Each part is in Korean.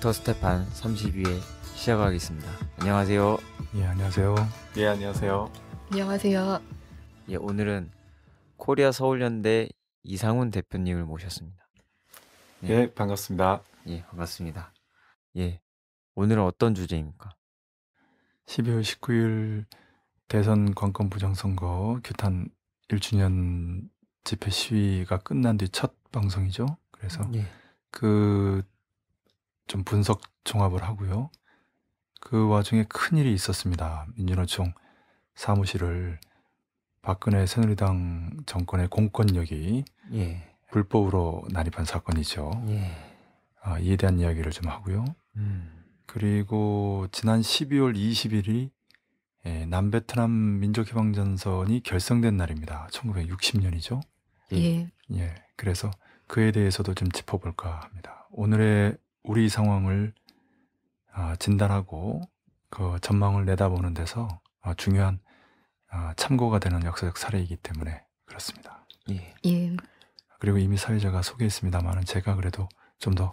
닥터 스테판 32회 시작하겠습니다. 안녕하세요. 예, 안녕하세요. 예, 안녕하세요. 안녕하세요. 예, 오늘은 코리아 서울연대 이상훈 대표님을 모셨습니다. 예, 예 반갑습니다. 예, 반갑습니다. 예, 오늘은 어떤 주제입니까? 12월 19일 대선 관건 부정선거 규탄 1주년 집회 시위가 끝난 뒤 첫 방송이죠. 그래서 예. 그좀 분석 종합을 하고요. 그 와중에 큰일이 있었습니다. 민주노총 사무실을 박근혜 새누리당 정권의 공권력이 예. 불법으로 난입한 사건이죠. 예. 아, 이에 대한 이야기를 좀 하고요. 음. 그리고 지난 12월 20일이 예, 남베트남 민족해방전선이 결성된 날입니다. 1960년이죠. 예. 예. 그래서 그에 대해서도 좀 짚어볼까 합니다. 오늘의 우리 상황을 아, 진단하고 그 전망을 내다보는 데서 아, 중요한 아, 참고가 되는 역사적 사례이기 때문에 그렇습니다. 예. 예. 그리고 이미 사회자가 소개했습니다만은 제가 그래도 좀 더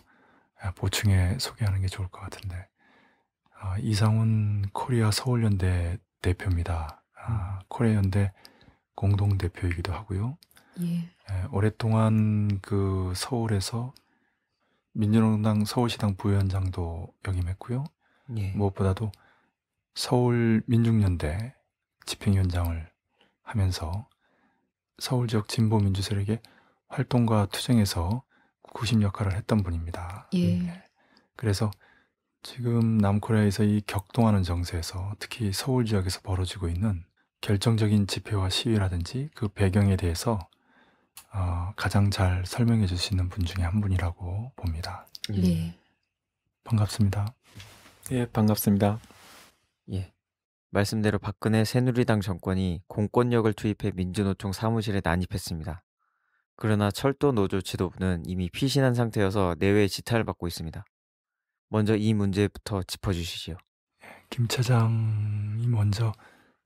보충해 소개하는 게 좋을 것 같은데 이상훈 코리아 서울연대 대표입니다. 아, 음. 코리아연대 공동 대표이기도 하고요. 예. 예, 오랫동안 그 서울에서 민주노동당 서울시당 부위원장도 역임했고요. 예. 무엇보다도 서울 민중연대 집행위원장을 하면서 서울 지역 진보 민주 세력의 활동과 투쟁에서 구심 역할을 했던 분입니다. 예. 예. 그래서 지금 남코리아에서 이 격동하는 정세에서 특히 서울 지역에서 벌어지고 있는 결정적인 집회와 시위라든지 그 배경에 대해서 어, 가장 잘 설명해 주시는 분 중에 한 분이라고 봅니다. 음. 예. 반갑습니다. 예, 반갑습니다. 예. 말씀대로 박근혜 새누리당 정권이 공권력을 투입해 민주노총 사무실에 난입했습니다. 그러나 철도 노조 지도부는 이미 피신한 상태여서 내외 지탄을 받고 있습니다. 먼저 이 문제부터 짚어주시지김 예, 차장이 먼저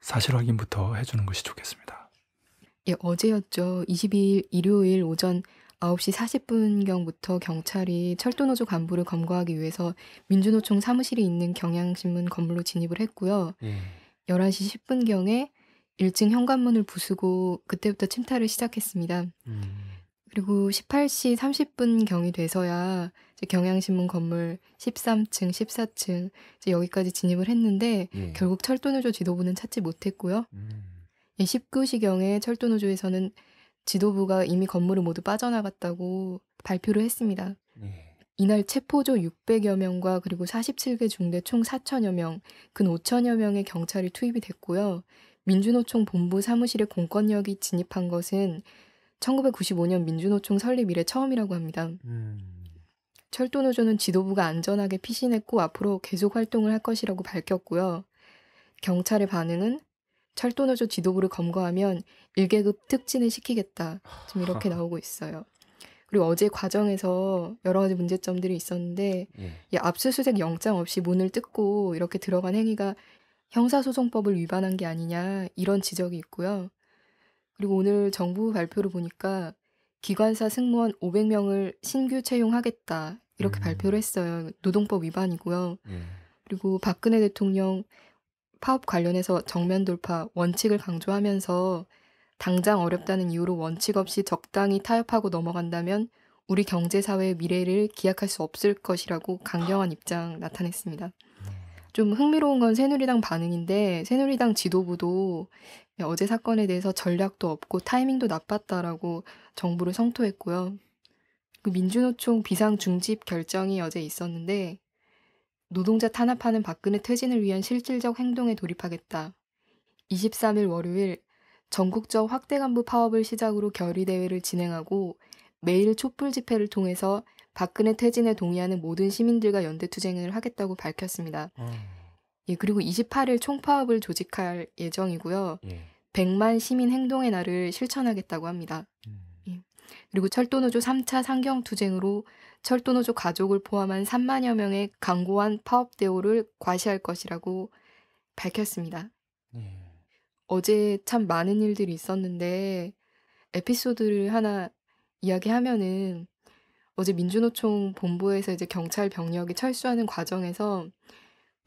사실 확인부터 해주는 것이 좋겠습니다. 예, 어제였죠. 22일 일요일 오전 9시 40분경부터 경찰이 철도노조 간부를 검거하기 위해서 민주노총 사무실이 있는 경향신문 건물로 진입을 했고요. 예. 11시 10분경에 1층 현관문을 부수고 그때부터 침탈을 시작했습니다. 음. 그리고 18시 30분경이 돼서야 경향신문 건물 13층, 14층 이제 여기까지 진입을 했는데 예. 결국 철도노조 지도부는 찾지 못했고요. 음. 19시경에 철도노조에서는 지도부가 이미 건물을 모두 빠져나갔다고 발표를 했습니다. 네. 이날 체포조 600여 명과 그리고 47개 중대 총 4천여 명, 근 5천여 명의 경찰이 투입이 됐고요. 민주노총 본부 사무실에 공권력이 진입한 것은 1995년 민주노총 설립 이래 처음이라고 합니다. 음. 철도노조는 지도부가 안전하게 피신했고 앞으로 계속 활동을 할 것이라고 밝혔고요. 경찰의 반응은 철도노조 지도부를 검거하면 일계급 특진을 시키겠다. 지금 이렇게 나오고 있어요. 그리고 어제 과정에서 여러 가지 문제점들이 있었는데 예. 이 압수수색 영장 없이 문을 뜯고 이렇게 들어간 행위가 형사소송법을 위반한 게 아니냐 이런 지적이 있고요. 그리고 오늘 정부 발표를 보니까 기관사 승무원 500명을 신규 채용하겠다 이렇게 음. 발표를 했어요. 노동법 위반이고요. 예. 그리고 박근혜 대통령 파업 관련해서 정면 돌파, 원칙을 강조하면서 당장 어렵다는 이유로 원칙 없이 적당히 타협하고 넘어간다면 우리 경제사회의 미래를 기약할 수 없을 것이라고 강경한 입장 나타냈습니다. 좀 흥미로운 건 새누리당 반응인데 새누리당 지도부도 어제 사건에 대해서 전략도 없고 타이밍도 나빴다라고 정부를 성토했고요. 그 민주노총 비상중집 결정이 어제 있었는데 노동자 탄압하는 박근혜 퇴진을 위한 실질적 행동에 돌입하겠다. 23일 월요일 전국적 확대 간부 파업을 시작으로 결의대회를 진행하고 매일 촛불 집회를 통해서 박근혜 퇴진에 동의하는 모든 시민들과 연대투쟁을 하겠다고 밝혔습니다. 음. 예, 그리고 28일 총파업을 조직할 예정이고요. 예. 100만 시민 행동의 날을 실천하겠다고 합니다. 음. 예. 그리고 철도노조 3차 상경투쟁으로 철도노조 가족을 포함한 3만여 명의 강고한 파업 대오를 과시할 것이라고 밝혔습니다. 네. 어제 참 많은 일들이 있었는데 에피소드를 하나 이야기하면은 어제 민주노총 본부에서 이제 경찰 병력이 철수하는 과정에서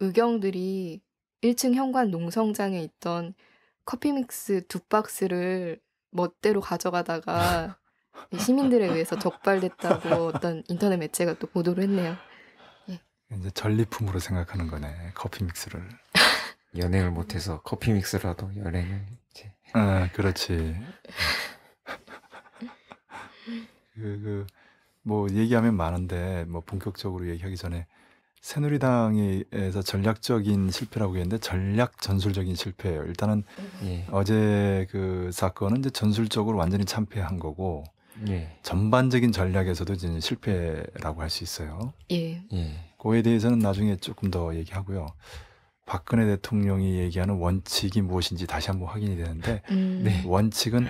의경들이 1층 현관 농성장에 있던 커피믹스 두 박스를 멋대로 가져가다가 네, 시민들에 의해서 적발됐다고 어떤 인터넷 매체가 또 보도를 했네요. 예. 이제 전리품으로 생각하는 거네 커피 믹스를 연행을 못해서 커피 믹스라도 연행을 이제 아 그렇지 그, 그, 뭐 얘기하면 많은데 뭐 본격적으로 얘기하기 전에 새누리당에서 전략적인 실패라고 했는데 전략 전술적인 실패예요. 일단은 예. 어제 그 사건은 이제 전술적으로 완전히 참패한 거고 예. 전반적인 전략에서도 이제 실패라고 할 수 있어요. 예. 예. 그에 대해서는 나중에 조금 더 얘기하고요. 박근혜 대통령이 얘기하는 원칙이 무엇인지 다시 한번 확인이 되는데 음. 네. 원칙은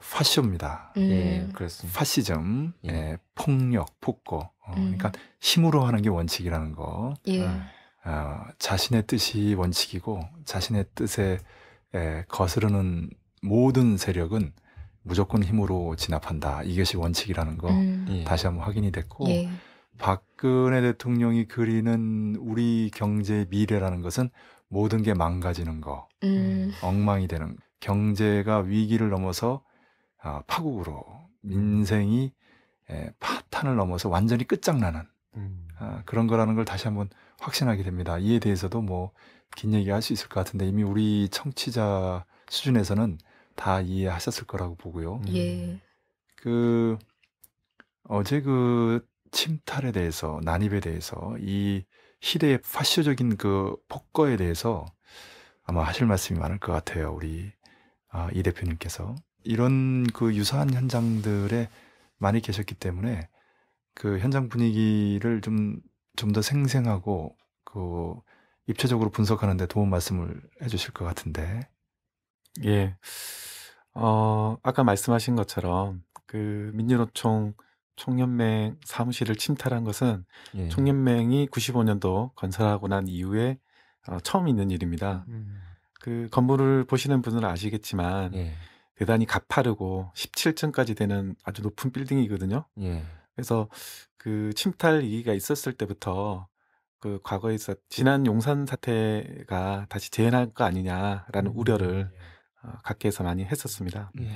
파시오입니다. 음. 예, 그렇습니다. 파시즘, 예. 예, 폭력, 폭거. 어, 음. 그러니까 힘으로 하는 게 원칙이라는 거. 예. 예. 어, 자신의 뜻이 원칙이고 자신의 뜻에 에, 예, 거스르는 모든 세력은 무조건 힘으로 진압한다. 이것이 원칙이라는 거 음. 예. 다시 한번 확인이 됐고 예. 박근혜 대통령이 그리는 우리 경제의 미래라는 것은 모든 게 망가지는 거, 음. 엉망이 되는 경제가 위기를 넘어서 어, 파국으로 민생이 에, 예, 파탄을 넘어서 완전히 끝장나는 음. 아, 그런 거라는 걸 다시 한번 확신하게 됩니다. 이에 대해서도 뭐 긴 얘기 할 수 있을 것 같은데 이미 우리 청취자 수준에서는 다 이해하셨을 거라고 보고요. 예. 예. 그 어제 그 침탈에 대해서 난입에 대해서 이 시대의 파쇼적인 그 폭거에 대해서 아마 하실 말씀이 많을 것 같아요. 우리 아, 이 대표님께서 이런 그 유사한 현장들에 많이 계셨기 때문에 그 현장 분위기를 좀 좀 더 생생하고 그 입체적으로 분석하는데 도움 말씀을 해주실 것 같은데 예. 어 아까 말씀하신 것처럼 그 민주노총 총연맹 사무실을 침탈한 것은 예. 총연맹이 95년도 건설하고 난 이후에 어, 처음 있는 일입니다. 음. 그 건물을 보시는 분은 아시겠지만 예. 대단히 가파르고 17층까지 되는 아주 높은 빌딩이거든요. 예. 그래서 그 침탈 위기가 있었을 때부터 그 과거에 서 지난 용산 사태가 다시 재현할 거 아니냐라는 음. 우려를 예. 어, 각계에서 많이 했었습니다. 예.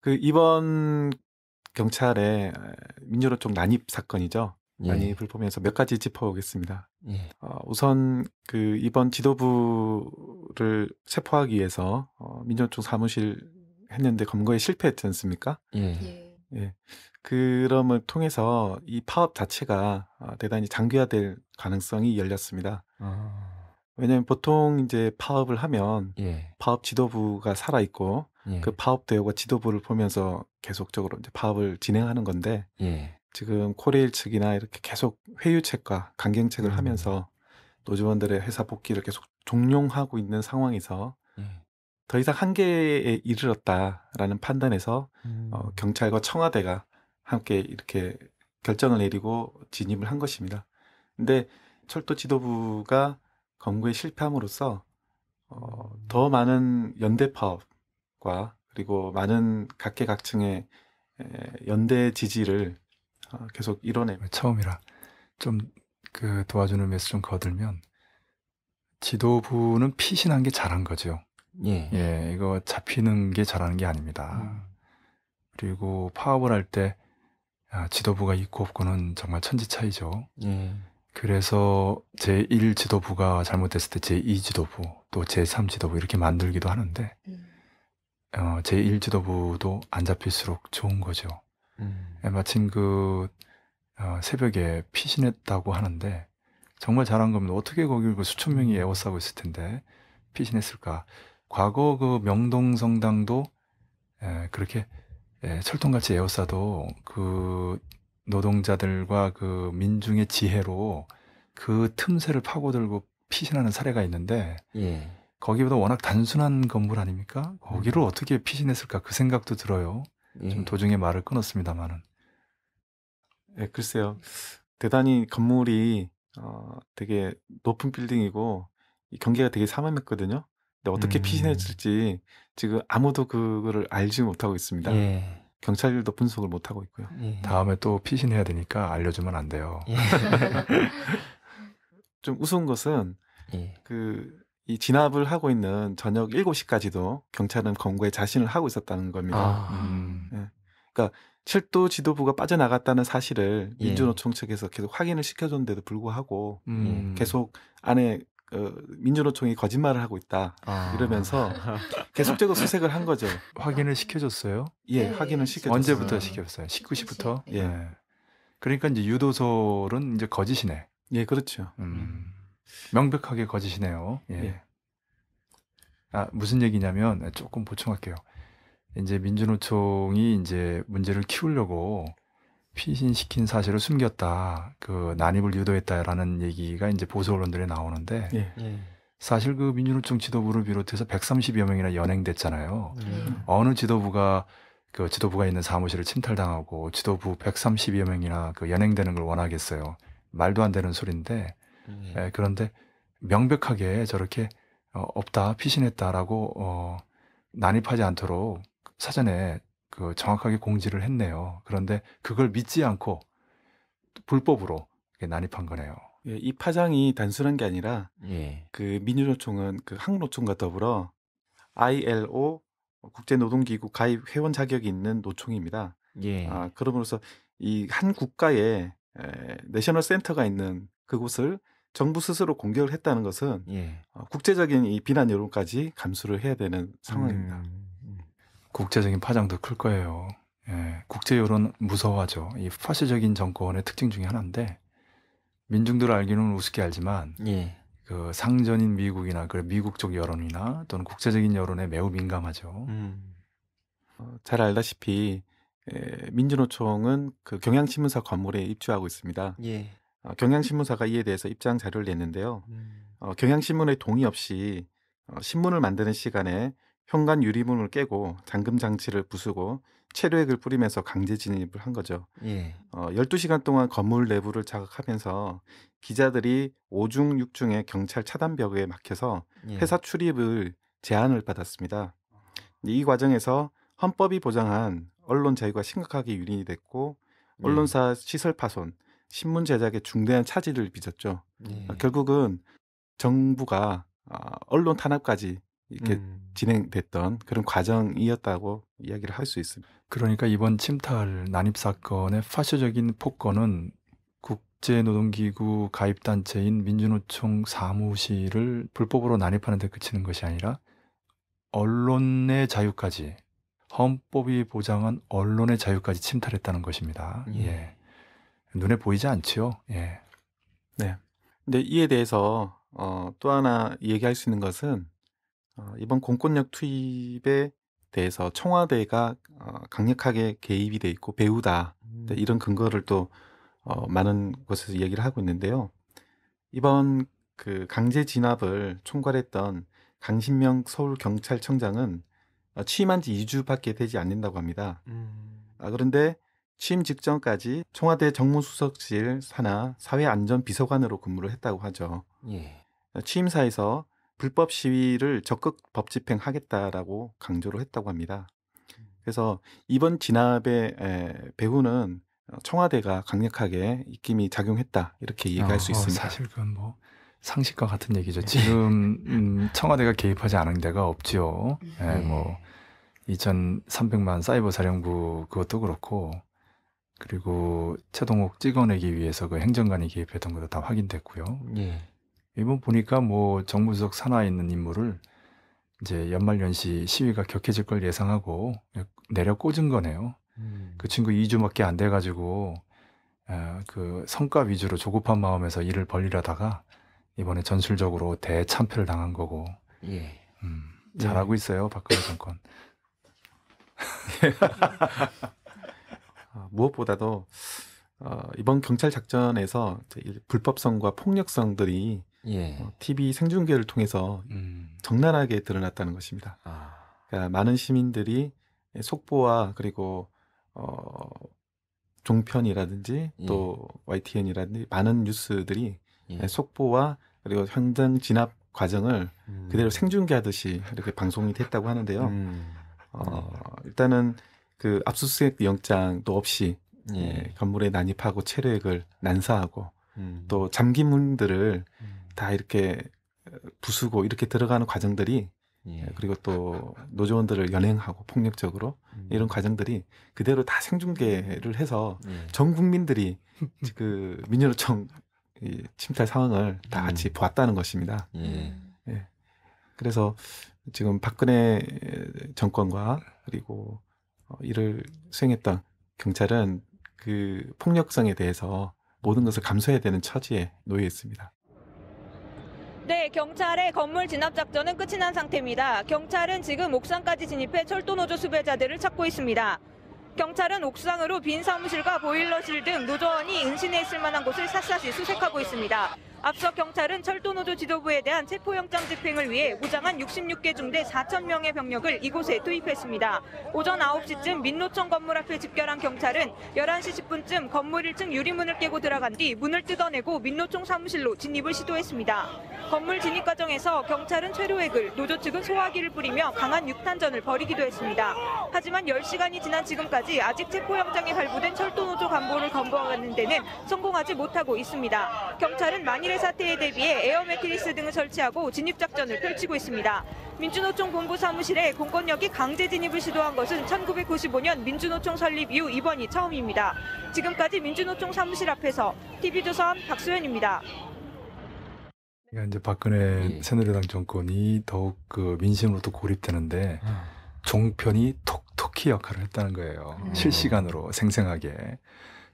그 이번 경찰의 어, 민주노 총 난입 사건이죠. 예. 난입을 보면서 몇 가지 짚어보겠습니다. 예. 어, 우선 그 이번 지도부를 체포하기 위해서 어, 민주노 총 사무실 했는데 검거에 실패했지 않습니까? 예. 예. 예. 그럼을 통해서 이 파업 자체가 어, 대단히 장기화될 가능성이 열렸습니다. 아. 왜냐면 보통 이제 파업을 하면 예. 파업 지도부가 살아 있고 예. 그 파업 대우가 지도부를 보면서 계속적으로 이제 파업을 진행하는 건데 예. 지금 코레일 측이나 이렇게 계속 회유책과 강경책을 음. 하면서 노조원들의 회사 복귀를 계속 종용하고 있는 상황에서 예. 더 이상 한계에 이르렀다라는 판단에서 어, 음. 어, 경찰과 청와대가 함께 이렇게 결정을 내리고 진입을 한 것입니다. 근데 철도 지도부가 건국에 실패함으로써 어, 음. 더 많은 연대 파업과 그리고 많은 각계각층의 연대 지지를 어, 계속 이뤄내. 처음이라 좀그 도와주는 메시 좀 거들면 지도부는 피신한 게 잘한 거죠. 예. 예, 이거 잡히는 게 잘하는 게 아닙니다. 음. 그리고 파업을 할 때 아, 지도부가 있고 없고는 정말 천지 차이죠. 예. 그래서 제1 지도부가 잘못됐을 때 제2 지도부, 또 제3 지도부 이렇게 만들기도 하는데, 음. 어, 제1 지도부도 안 잡힐수록 좋은 거죠. 음. 예, 마침 그, 어, 새벽에 피신했다고 하는데, 정말 잘한 겁니다. 어떻게 거길 그 수천 명이 애워싸고 음. 있을 텐데, 피신했을까. 과거 그 명동성당도 에, 예, 그렇게 에, 예, 철통같이 애워싸도 그 노동자들과 그 민중의 지혜로 그 틈새를 파고들고 피신하는 사례가 있는데 예. 거기보다 워낙 단순한 건물 아닙니까? 거기를 음. 어떻게 피신했을까 그 생각도 들어요. 예. 좀 도중에 말을 끊었습니다만은. 예, 글쎄요. 대단히 건물이 어, 되게 높은 빌딩이고 이 경계가 되게 삼엄했거든요. 근데 어떻게 음. 피신했을지 지금 아무도 그거를 알지 못하고 있습니다. 예. 경찰도 들 분석을 못 하고 있고요. 예. 다음에 또 피신해야 되니까 알려주면 안 돼요. 예. 좀 우스운 것은 예. 그이 진압을 하고 있는 저녁 7시까지도 경찰은 검거에 자신을 하고 있었다는 겁니다. 아, 음. 예. 그러니까 철도 지도부가 빠져나갔다는 사실을 예. 민주노총 측에서 계속 확인을 시켜줬는데도 불구하고 음. 예. 계속 안에 그 민주노총이 거짓말을 하고 있다 아. 이러면서 계속적으로 수색을 한 거죠. 확인을 시켜줬어요? 예, 네. 확인을 시켜줬어요. 언제부터 시켰어요? 19시부터? 예. 예. 그러니까 이제 유도설은 이제 거짓이네. 예, 그렇죠. 음. 명백하게 거짓이네요. 예. 예. 아, 무슨 얘기냐면 아, 조금 보충할게요. 이제 민주노총이 이제 문제를 키우려고 피신시킨 사실을 숨겼다, 그 난입을 유도했다라는 얘기가 이제 보수 언론들에 나오는데 예. 예. 사실 그 민주노총 지도부를 비롯해서 130여 명이나 연행됐잖아요. 음. 어느 지도부가 그 지도부가 있는 사무실을 침탈당하고 지도부 130여 명이나 그 연행되는 걸 원하겠어요. 말도 안 되는 소리인데 음. 예, 그런데 명백하게 저렇게 어, 없다 피신했다라고 어, 난입하지 않도록 사전에 그 정확하게 공지를 했네요. 그런데 그걸 믿지 않고 불법으로 난입한 거네요. 예, 이 파장이 단순한 게 아니라 예. 그 민주노총은 그 한국노총과 더불어 ILO 국제노동기구 가입 회원 자격이 있는 노총입니다. 예. 아, 그러므로서 이 한 국가에 에, 내셔널 센터가 있는 그곳을 정부 스스로 공격을 했다는 것은 예. 어, 국제적인 이 비난 여론까지 감수를 해야 되는 상황입니다. 음. 국제적인 파장도 클 거예요. 예, 국제 여론 무서워하죠. 이 파시적인 정권의 특징 중에 하나인데 민중들 을 알기는 우습게 알지만 예. 그 상전인 미국이나 그 미국 쪽 여론이나 또는 국제적인 여론에 매우 민감하죠. 음. 어, 잘 알다시피 에, 예, 민주노총은 그 경향신문사 건물에 입주하고 있습니다. 예. 어, 경향신문사가 이에 대해서 입장 자료를 냈는데요. 음. 어, 경향신문의 동의 없이 어, 신문을 만드는 시간에 현관 유리문을 깨고 잠금 장치를 부수고 체류액을 뿌리면서 강제 진입을 한 거죠. 예. 어, 12시간 동안 건물 내부를 자극하면서 기자들이 5중 6중의 경찰 차단벽에 막혀서 예. 회사 출입을 제한을 받았습니다. 이 과정에서 헌법이 보장한 언론 자유가 심각하게 유린이 됐고 예. 언론사 예. 시설 파손, 신문 제작에 중대한 차질을 빚었죠. 예. 결국은 정부가 아, 언론 탄압까지 이렇게 음. 진행됐던 그런 과정이었다고 이야기를 할 수 있습니다. 그러니까 이번 침탈 난입 사건의 파쇼적인 폭거는 국제노동기구 가입단체인 민주노총 사무실을 불법으로 난입하는 데 그치는 것이 아니라 언론의 자유까지 헌법이 보장한 언론의 자유까지 침탈했다는 것입니다. 음. 예. 눈에 보이지 않죠 예. 네. 근데 이에 대해서 어, 또 하나 얘기할 수 있는 것은 어, 이번 공권력 투입에 대해서 청와대가 어, 강력하게 개입이 돼 있고 배우다 네, 음. 이런 근거를 또 어, 많은 곳에서 얘기를 하고 있는데요. 이번 그 강제 진압을 총괄했던 강신명 서울 경찰청장은 어, 취임한 지 2주밖에 되지 않는다고 합니다. 음. 아, 그런데 취임 직전까지 청와대 정무수석실 산하 사회안전비서관으로 근무를 했다고 하죠. 예. 취임사에서 불법 시위를 적극 법 집행하겠다라고 강조를 했다고 합니다. 음. 그래서 이번 진압의 배후는 청와대가 강력하게 입김이 작용했다 이렇게 얘기할 어, 수 어, 있습니다. 사실 그건 뭐 상식과 같은 얘기죠. 네. 지금 음, 청와대가 개입하지 않은 데가 없지요. 음. 예, 뭐 네, 뭐 2,300만 사이버 사령부 그것도 그렇고 그리고 최동욱 찍어내기 위해서 그 행정관이 개입했던 것도 다 확인됐고요. 예. 이번 보니까 뭐 정무수석 산하에 있는 인물을 이제 연말연시 시위가 격해질 걸 예상하고 내려 꽂은 거네요. 음. 그 친구 2주밖에 안 돼가지고 어, 그 성과 위주로 조급한 마음에서 일을 벌리려다가 이번에 전술적으로 대참패를 당한 거고. 예. 음, 예. 잘하고 예. 있어요 박근혜 정권. 어, 무엇보다도 어, 이번 경찰 작전에서 불법성과 폭력성들이 예. 어, TV 생중계를 통해서 음. 적나라하게 드러났다는 것입니다. 아. 그러니까 많은 시민들이 속보와 그리고 어, 종편이라든지 예. 또 YTN이라든지 많은 뉴스들이 예. 예. 속보와 그리고 현장 진압 과정을 음. 그대로 생중계하듯이 이렇게 방송이 됐다고 하는데요. 음. 어, 예. 일단은 그 압수수색 영장도 없이 예, 예. 건물에 난입하고 체력을 난사하고 음. 또 잠긴 문들을 음. 다 이렇게 부수고 이렇게 들어가는 과정들이 예. 예. 그리고 또 노조원들을 연행하고 폭력적으로 음. 이런 과정들이 그대로 다 생중계를 해서 예. 전 국민들이 그 민주노총 침탈 상황을 다 음. 같이 음. 보았다는 것입니다. 예. 예. 그래서 지금 박근혜 정권과 그리고 어, 이를 수행했던 경찰은 그 폭력성에 대해서 모든 것을 감수해야 되는 처지에 놓여 있습니다. 네, 경찰의 건물 진압 작전은 끝이 난 상태입니다. 경찰은 지금 옥상까지 진입해 철도노조 수배자들을 찾고 있습니다. 경찰은 옥상으로 빈 사무실과 보일러실 등 노조원이 은신해 있을 만한 곳을 샅샅이 수색하고 있습니다. 앞서 경찰은 철도노조 지도부에 대한 체포영장 집행을 위해 무장한 66개 중대 4천명의 병력을 이곳에 투입했습니다. 오전 9시쯤 민노총 건물 앞에 집결한 경찰은 11시 10분쯤 건물 1층 유리문을 깨고 들어간 뒤 문을 뜯어내고 민노총 사무실로 진입을 시도했습니다. 건물 진입 과정에서 경찰은 최루액을, 노조 측은 소화기를 뿌리며 강한 육탄전을 벌이기도 했습니다. 하지만 10시간이 지난 지금까지 아직 체포영장이 발부된 철도노조 간부를 검거하는 데는 성공하지 못하고 있습니다. 경찰은 많이 만일의 사태에 대비해 에어 매트리스 등을 설치하고 진입 작전을 펼치고 있습니다. 민주노총 본부 사무실에 공권력이 강제 진입을 시도한 것은 1995년 민주노총 설립 이후 이번이 처음입니다. 지금까지 민주노총 사무실 앞에서 TV조선 박수현입니다. 그러니까 이제 박근혜 예. 새누리당 정권이 더욱 그민심으로도 고립되는데 아. 종편이 톡톡히 역할을 했다는 거예요. 음. 실시간으로 생생하게.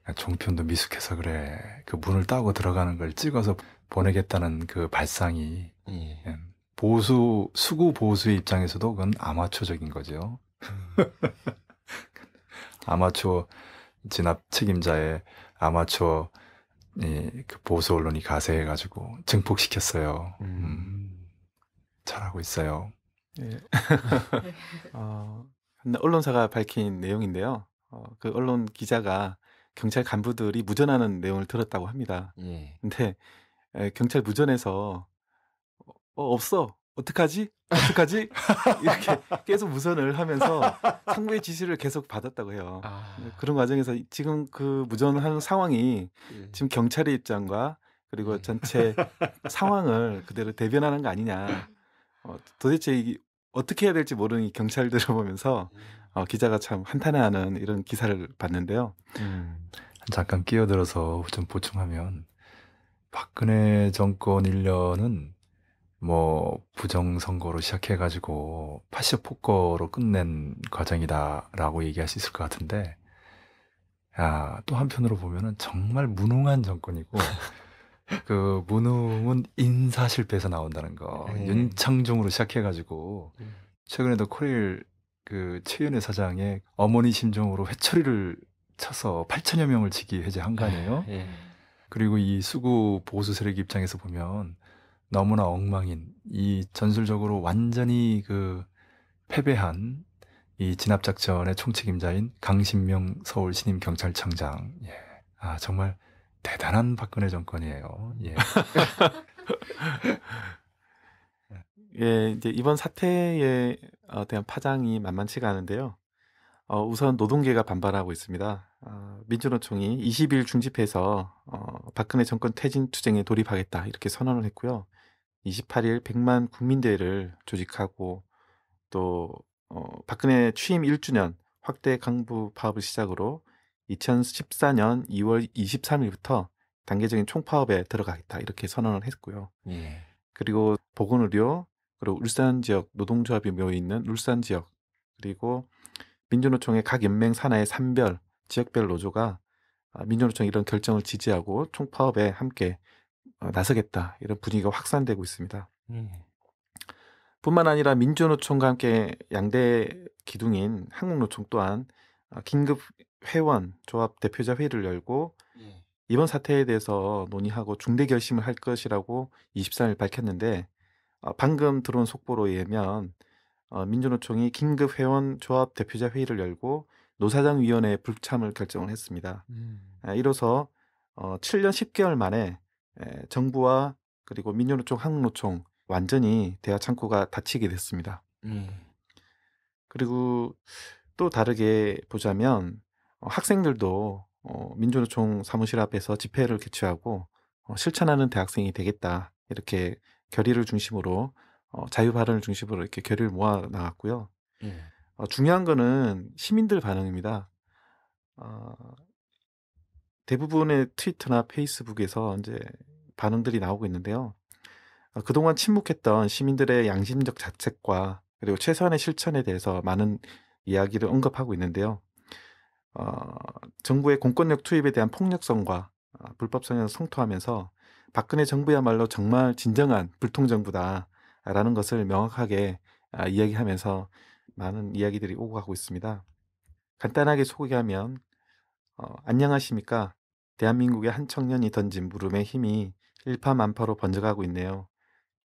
아, 종편도 미숙해서 그래. 그 문을 따고 들어가는 걸 찍어서 보내겠다는 그 발상이 예. 예 보수 수구 보수의 입장에서도 그건 아마추어적인 거죠. 아마추어 진압 책임자의 아마추어 이그 보수 언론이 가세해가지고 증폭시켰어요. 음. 음, 잘하고 있어요. 예. 어, 언론사가 밝힌 내용인데요. 어, 그 언론 기자가 경찰 간부들이 무전하는 내용을 들었다고 합니다. 예. 근데 에, 경찰 무전에서 어, 어, 없어. 어떡하지? 어떡하지? 이렇게 계속 무선을 하면서 상부의 지시를 계속 받았다고 해요. 아... 그런 과정에서 지금 그 무전하는 상황이 예. 지금 경찰의 입장과 그리고 예. 전체 상황을 그대로 대변하는 거 아니냐. 어, 도대체 이, 어떻게 해야 될지 모르는 이 경찰들을 보면서 예. 어, 기자가 참 한탄해하는 이런 기사를 봤는데요. 음, 잠깐 끼어들어서 좀 보충하면 박근혜 정권 1년은 뭐 부정선거로 시작해가지고 파시오폭거로 끝낸 과정이다라고 얘기할 수 있을 것 같은데 아, 또 한편으로 보면은 정말 무능한 정권이고 그 무능은 인사 실패에서 나온다는 거 음. 네. 윤창중으로 시작해가지고 네. 최근에도 코릴 그 최윤혜 사장의 어머니 심정으로 회초리를 쳐서 8천여 명을 직위 해제한 거 아니에요? 예. 그리고 이 수구 보수 세력 입장에서 보면 너무나 엉망인 이 전술적으로 완전히 그 패배한 이 진압 작전의 총책임자인 강신명 서울 신임 경찰청장. 예. 아 정말 대단한 박근혜 정권이에요. 예. 예, 이제 이번 사태의 어, 대한 파장이 만만치가 않은데요. 어, 우선 노동계가 반발하고 있습니다. 어, 민주노총이 20일 중집해서 어, 박근혜 정권 퇴진 투쟁에 돌입하겠다 이렇게 선언을 했고요. 28일 100만 국민대회를 조직하고 또 어, 박근혜 취임 1주년 확대 강부 파업을 시작으로 2014년 2월 23일부터 단계적인 총파업에 들어가겠다 이렇게 선언을 했고요. 예. 그리고 보건의료, 그리고 울산 지역 노동조합이 모여 있는 울산 지역 그리고 민주노총의 각 연맹 산하의 산별 지역별 노조가 아, 민주노총 이런 결정을 지지하고 총파업에 함께 어, 나서겠다 이런 분위기가 확산되고 있습니다. 음. 뿐만 아니라 민주노총과 함께 양대 기둥인 한국노총 또한 아, 긴급 회원 조합 대표자 회의를 열고 예. 이번 사태에 대해서 논의하고 중대 결심을 할 것이라고 23일 밝혔는데 어, 방금 들어온 속보로 의하면 어, 민주노총이 긴급 회원 조합 대표자 회의를 열고 노사장 위원회 불참을 결정을 했습니다. 음. 아, 이로써 어, 7년 10개월 만에 에, 정부와 그리고 민주노총, 한국노총 완전히 대화 창구가 닫히게 됐습니다. 음. 그리고 또 다르게 보자면 어, 학생들도 어, 민주노총 사무실 앞에서 집회를 개최하고 어, 실천하는 대학생이 되겠다 이렇게 결의를 중심으로 어, 자유 발언을 중심으로 이렇게 결의를 모아 나갔고요. 예. 어, 중요한 거는 시민들 반응입니다. 어, 대부분의 트위터나 페이스북에서 이제 반응들이 나오고 있는데요. 어, 그동안 침묵했던 시민들의 양심적 자책과 그리고 최소한의 실천에 대해서 많은 이야기를 언급하고 있는데요. 어, 정부의 공권력 투입에 대한 폭력성과 어, 불법성을 향 성토하면서 박근혜 정부야말로 정말 진정한 불통정부다라는 것을 명확하게 아, 이야기하면서 많은 이야기들이 오고 가고 있습니다. 간단하게 소개하면 어, 안녕하십니까 대한민국의 한 청년이 던진 물음의 힘이 일파만파로 번져가고 있네요.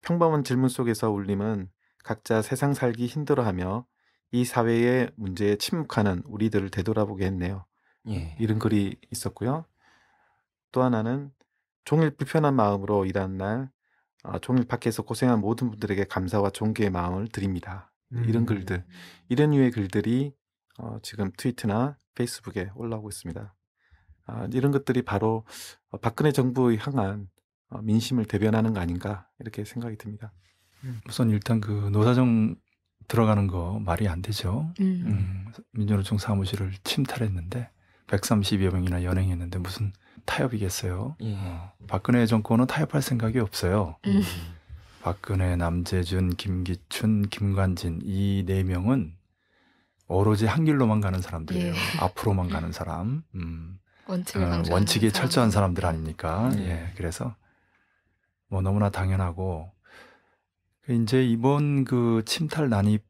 평범한 질문 속에서 울림은 각자 세상 살기 힘들어하며 이 사회의 문제에 침묵하는 우리들을 되돌아보게 했네요. 예. 이런 글이 있었고요. 또 하나는 종일 불편한 마음으로 일한 날 어, 종일 밖에서 고생한 모든 분들에게 감사와 존귀의 마음을 드립니다. 네, 음. 이런 글들, 이런 유의 글들이 어, 지금 트위트나 페이스북에 올라오고 있습니다. 어, 이런 것들이 바로 어, 박근혜 정부의 향한 어, 민심을 대변하는 거 아닌가 이렇게 생각이 듭니다. 음, 우선 일단 그 노사정 들어가는 거 말이 안 되죠. 음. 음, 민주노총 사무실을 침탈했는데 130여 명이나 연행했는데 무슨 타협이겠어요. 예. 어. 박근혜 정권은 타협할 생각이 없어요. 음. 음. 박근혜, 남재준, 김기춘, 김관진 이 네 명은 오로지 한 길로만 가는 사람들이에요. 예. 앞으로만 가는 사람. 음. 원칙을 어, 원칙에 사람. 철저한 사람들 아닙니까? 예. 예. 그래서 뭐 너무나 당연하고 그 이제 이번 그 침탈 난입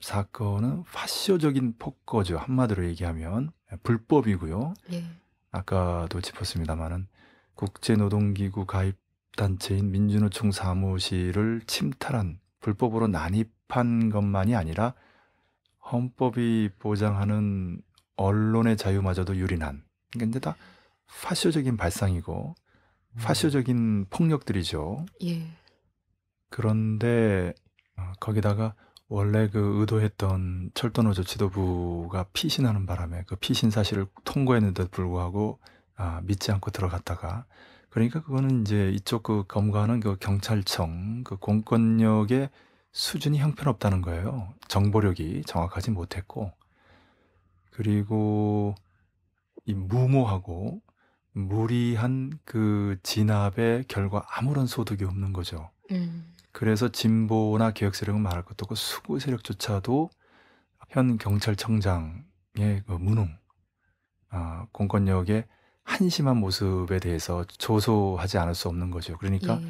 사건은 파쇼적인 폭거죠. 한마디로 얘기하면 불법이고요. 예. 아까도 짚었습니다마는 국제노동기구 가입 단체인 민주노총 사무실을 침탈한 불법으로 난입한 것만이 아니라 헌법이 보장하는 언론의 자유마저도 유린한 그러니까 이제 다 파쇼적인 발상이고 음. 파쇼적인 음. 폭력들이죠. 예. 그런데 어, 거기다가 원래 그 의도했던 철도노조 지도부가 피신하는 바람에 그 피신 사실을 통과했는데도 불구하고 아, 믿지 않고 들어갔다가 그러니까 그거는 이제 이쪽 그 검거하는 그 경찰청 그 공권력의 수준이 형편없다는 거예요. 정보력이 정확하지 못했고 그리고 이 무모하고 무리한 그 진압의 결과 아무런 소득이 없는 거죠. 음. 그래서 진보나 개혁 세력은 말할 것도 없고 수구 세력조차도 현 경찰청장의 그 무능, 아, 공권력의 한심한 모습에 대해서 조소하지 않을 수 없는 거죠. 그러니까 예.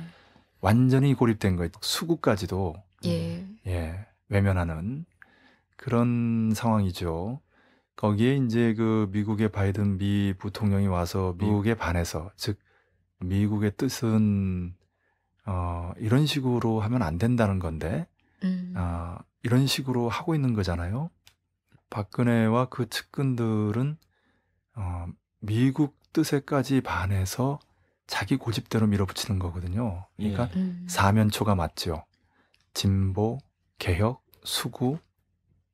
완전히 고립된 거예요. 수구까지도 예. 예, 외면하는 그런 상황이죠. 거기에 이제 그 미국의 바이든 미 부통령이 와서 미국에 반해서 즉 미국의 뜻은 어, 이런 식으로 하면 안 된다는 건데, 음. 아, 이런 식으로 하고 있는 거잖아요. 박근혜와 그 측근들은 어, 미국 뜻에까지 반해서 자기 고집대로 밀어붙이는 거거든요. 그러니까 예. 음. 사면초가 맞죠. 진보, 개혁, 수구,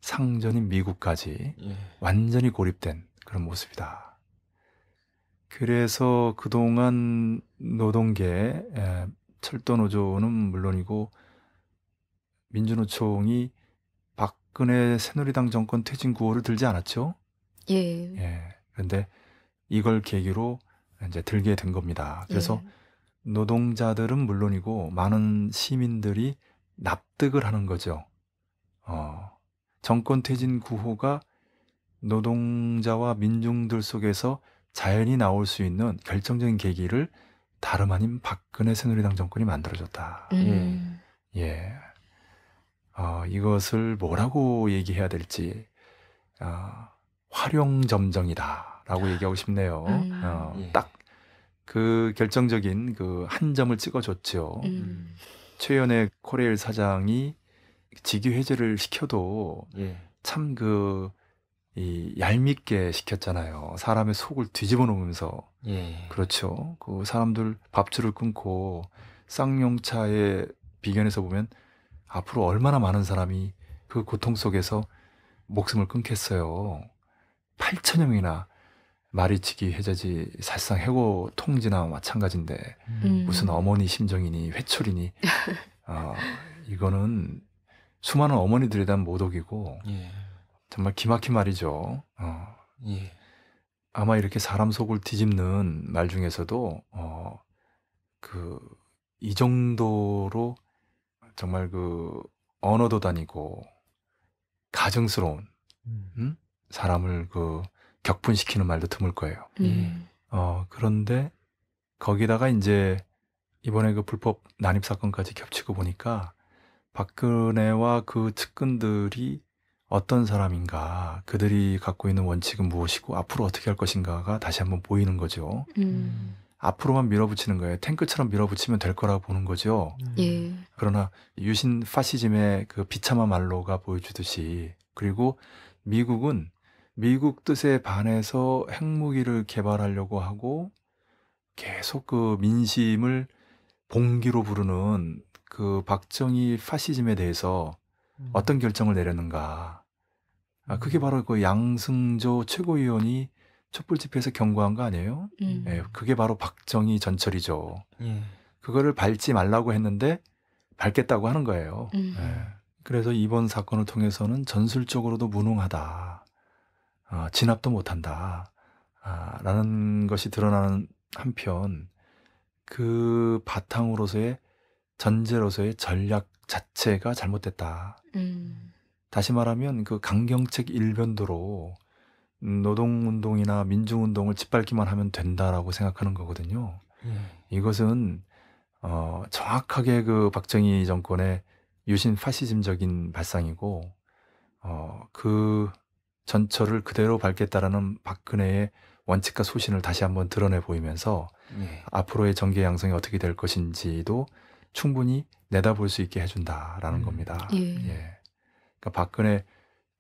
상전인 미국까지 예. 완전히 고립된 그런 모습이다. 그래서 그동안 노동계에 철도노조는 물론이고 민주노총이 박근혜 새누리당 정권 퇴진 구호를 들지 않았죠. 예. 예. 그런데 이걸 계기로 이제 들게 된 겁니다. 그래서 예. 노동자들은 물론이고 많은 시민들이 납득을 하는 거죠. 어, 정권 퇴진 구호가 노동자와 민중들 속에서 자연히 나올 수 있는 결정적인 계기를 다름 아닌 박근혜 새누리당 정권이 만들어졌다. 음. 예. 예. 어, 이것을 뭐라고 얘기해야 될지 어, 활용점정이다라고 아. 얘기하고 싶네요. 음. 어, 예. 딱그 결정적인 그 한 점을 찍어줬죠. 음. 최연의 코레일 사장이 직위 해제를 시켜도 예. 참그 이 얄밉게 시켰잖아요. 사람의 속을 뒤집어 놓으면서 예. 그렇죠. 그 사람들 밥줄을 끊고 쌍용차의 비견에서 보면 앞으로 얼마나 많은 사람이 그 고통 속에서 목숨을 끊겠어요. 8천여 명이나 마리치기 해저지 살상 해고 통지나 마찬가지인데 음. 무슨 어머니 심정이니 회초리니 어, 이거는 수많은 어머니들에 대한 모독이고 예. 정말 기막힌 말이죠. 어. 예. 아마 이렇게 사람 속을 뒤집는 말 중에서도 어, 그이 정도로 정말 그 언어도 다니고 가증스러운 음. 음? 사람을 그 격분시키는 말도 드물 거예요. 예. 음. 어, 그런데 거기다가 이제 이번에 그 불법 난입 사건까지 겹치고 보니까 박근혜와 그 측근들이 어떤 사람인가, 그들이 갖고 있는 원칙은 무엇이고 앞으로 어떻게 할 것인가가 다시 한번 보이는 거죠. 음. 앞으로만 밀어붙이는 거예요. 탱크처럼 밀어붙이면 될 거라고 보는 거죠. 예. 그러나 유신 파시즘의 그 비참한 말로가 보여주듯이 그리고 미국은 미국 뜻에 반해서 핵무기를 개발하려고 하고 계속 그 민심을 봉기로 부르는 그 박정희 파시즘에 대해서 음. 어떤 결정을 내렸는가. 아, 그게 음. 바로 그 양승조 최고위원이 촛불 집회에서 경고한 거 아니에요? 음. 예, 그게 바로 박정희 전철이죠. 예. 그거를 밟지 말라고 했는데 밟겠다고 하는 거예요. 음. 예. 그래서 이번 사건을 통해서는 전술적으로도 무능하다. 아, 진압도 못한다. 아, 라는 것이 드러나는 한편 그 바탕으로서의 전제로서의 전략 자체가 잘못됐다. 음. 다시 말하면 그 강경책 일변도로 노동운동이나 민중운동을 짓밟기만 하면 된다라고 생각하는 거거든요. 음. 이것은 어, 정확하게 그 박정희 정권의 유신 파시즘적인 발상이고 어, 그 전철을 그대로 밟겠다라는 박근혜의 원칙과 소신을 다시 한번 드러내 보이면서 예. 앞으로의 정계 양성이 어떻게 될 것인지도 충분히 내다볼 수 있게 해준다라는 음. 겁니다. 예. 예. 그러니까 박근혜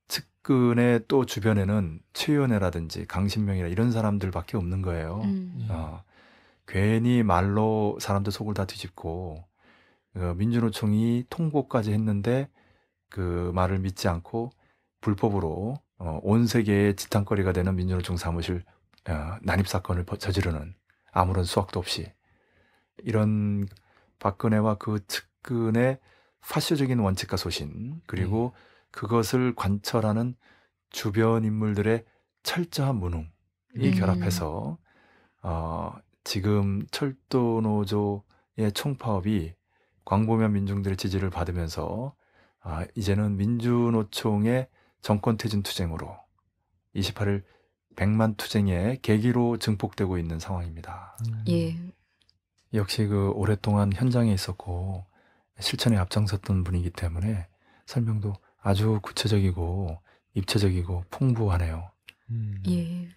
측근의 또 주변에는 최연애라든지 강신명이라 이런 사람들밖에 없는 거예요. 음. 예. 어, 괜히 말로 사람들 속을 다 뒤집고 그 민주노총이 통보까지 했는데 그 말을 믿지 않고 불법으로 어, 온 세계의 지탄거리가 되는 민주노총 사무실 어, 난입 사건을 저지르는 아무런 수확도 없이 이런 박근혜와 그 측근의 파쇼적인 원칙과 소신 그리고 네. 그것을 관철하는 주변 인물들의 철저한 무능이 음. 네. 결합해서 어, 지금 철도 노조의 총파업이 광범위한 민중들의 지지를 받으면서 아, 이제는 민주노총의 정권 퇴진 투쟁으로 28일 100만 투쟁의 계기로 증폭되고 있는 상황입니다. 음. 예. 역시 그 오랫동안 현장에 있었고 실천에 앞장섰던 분이기 때문에 설명도 아주 구체적이고 입체적이고 풍부하네요. 음. 예.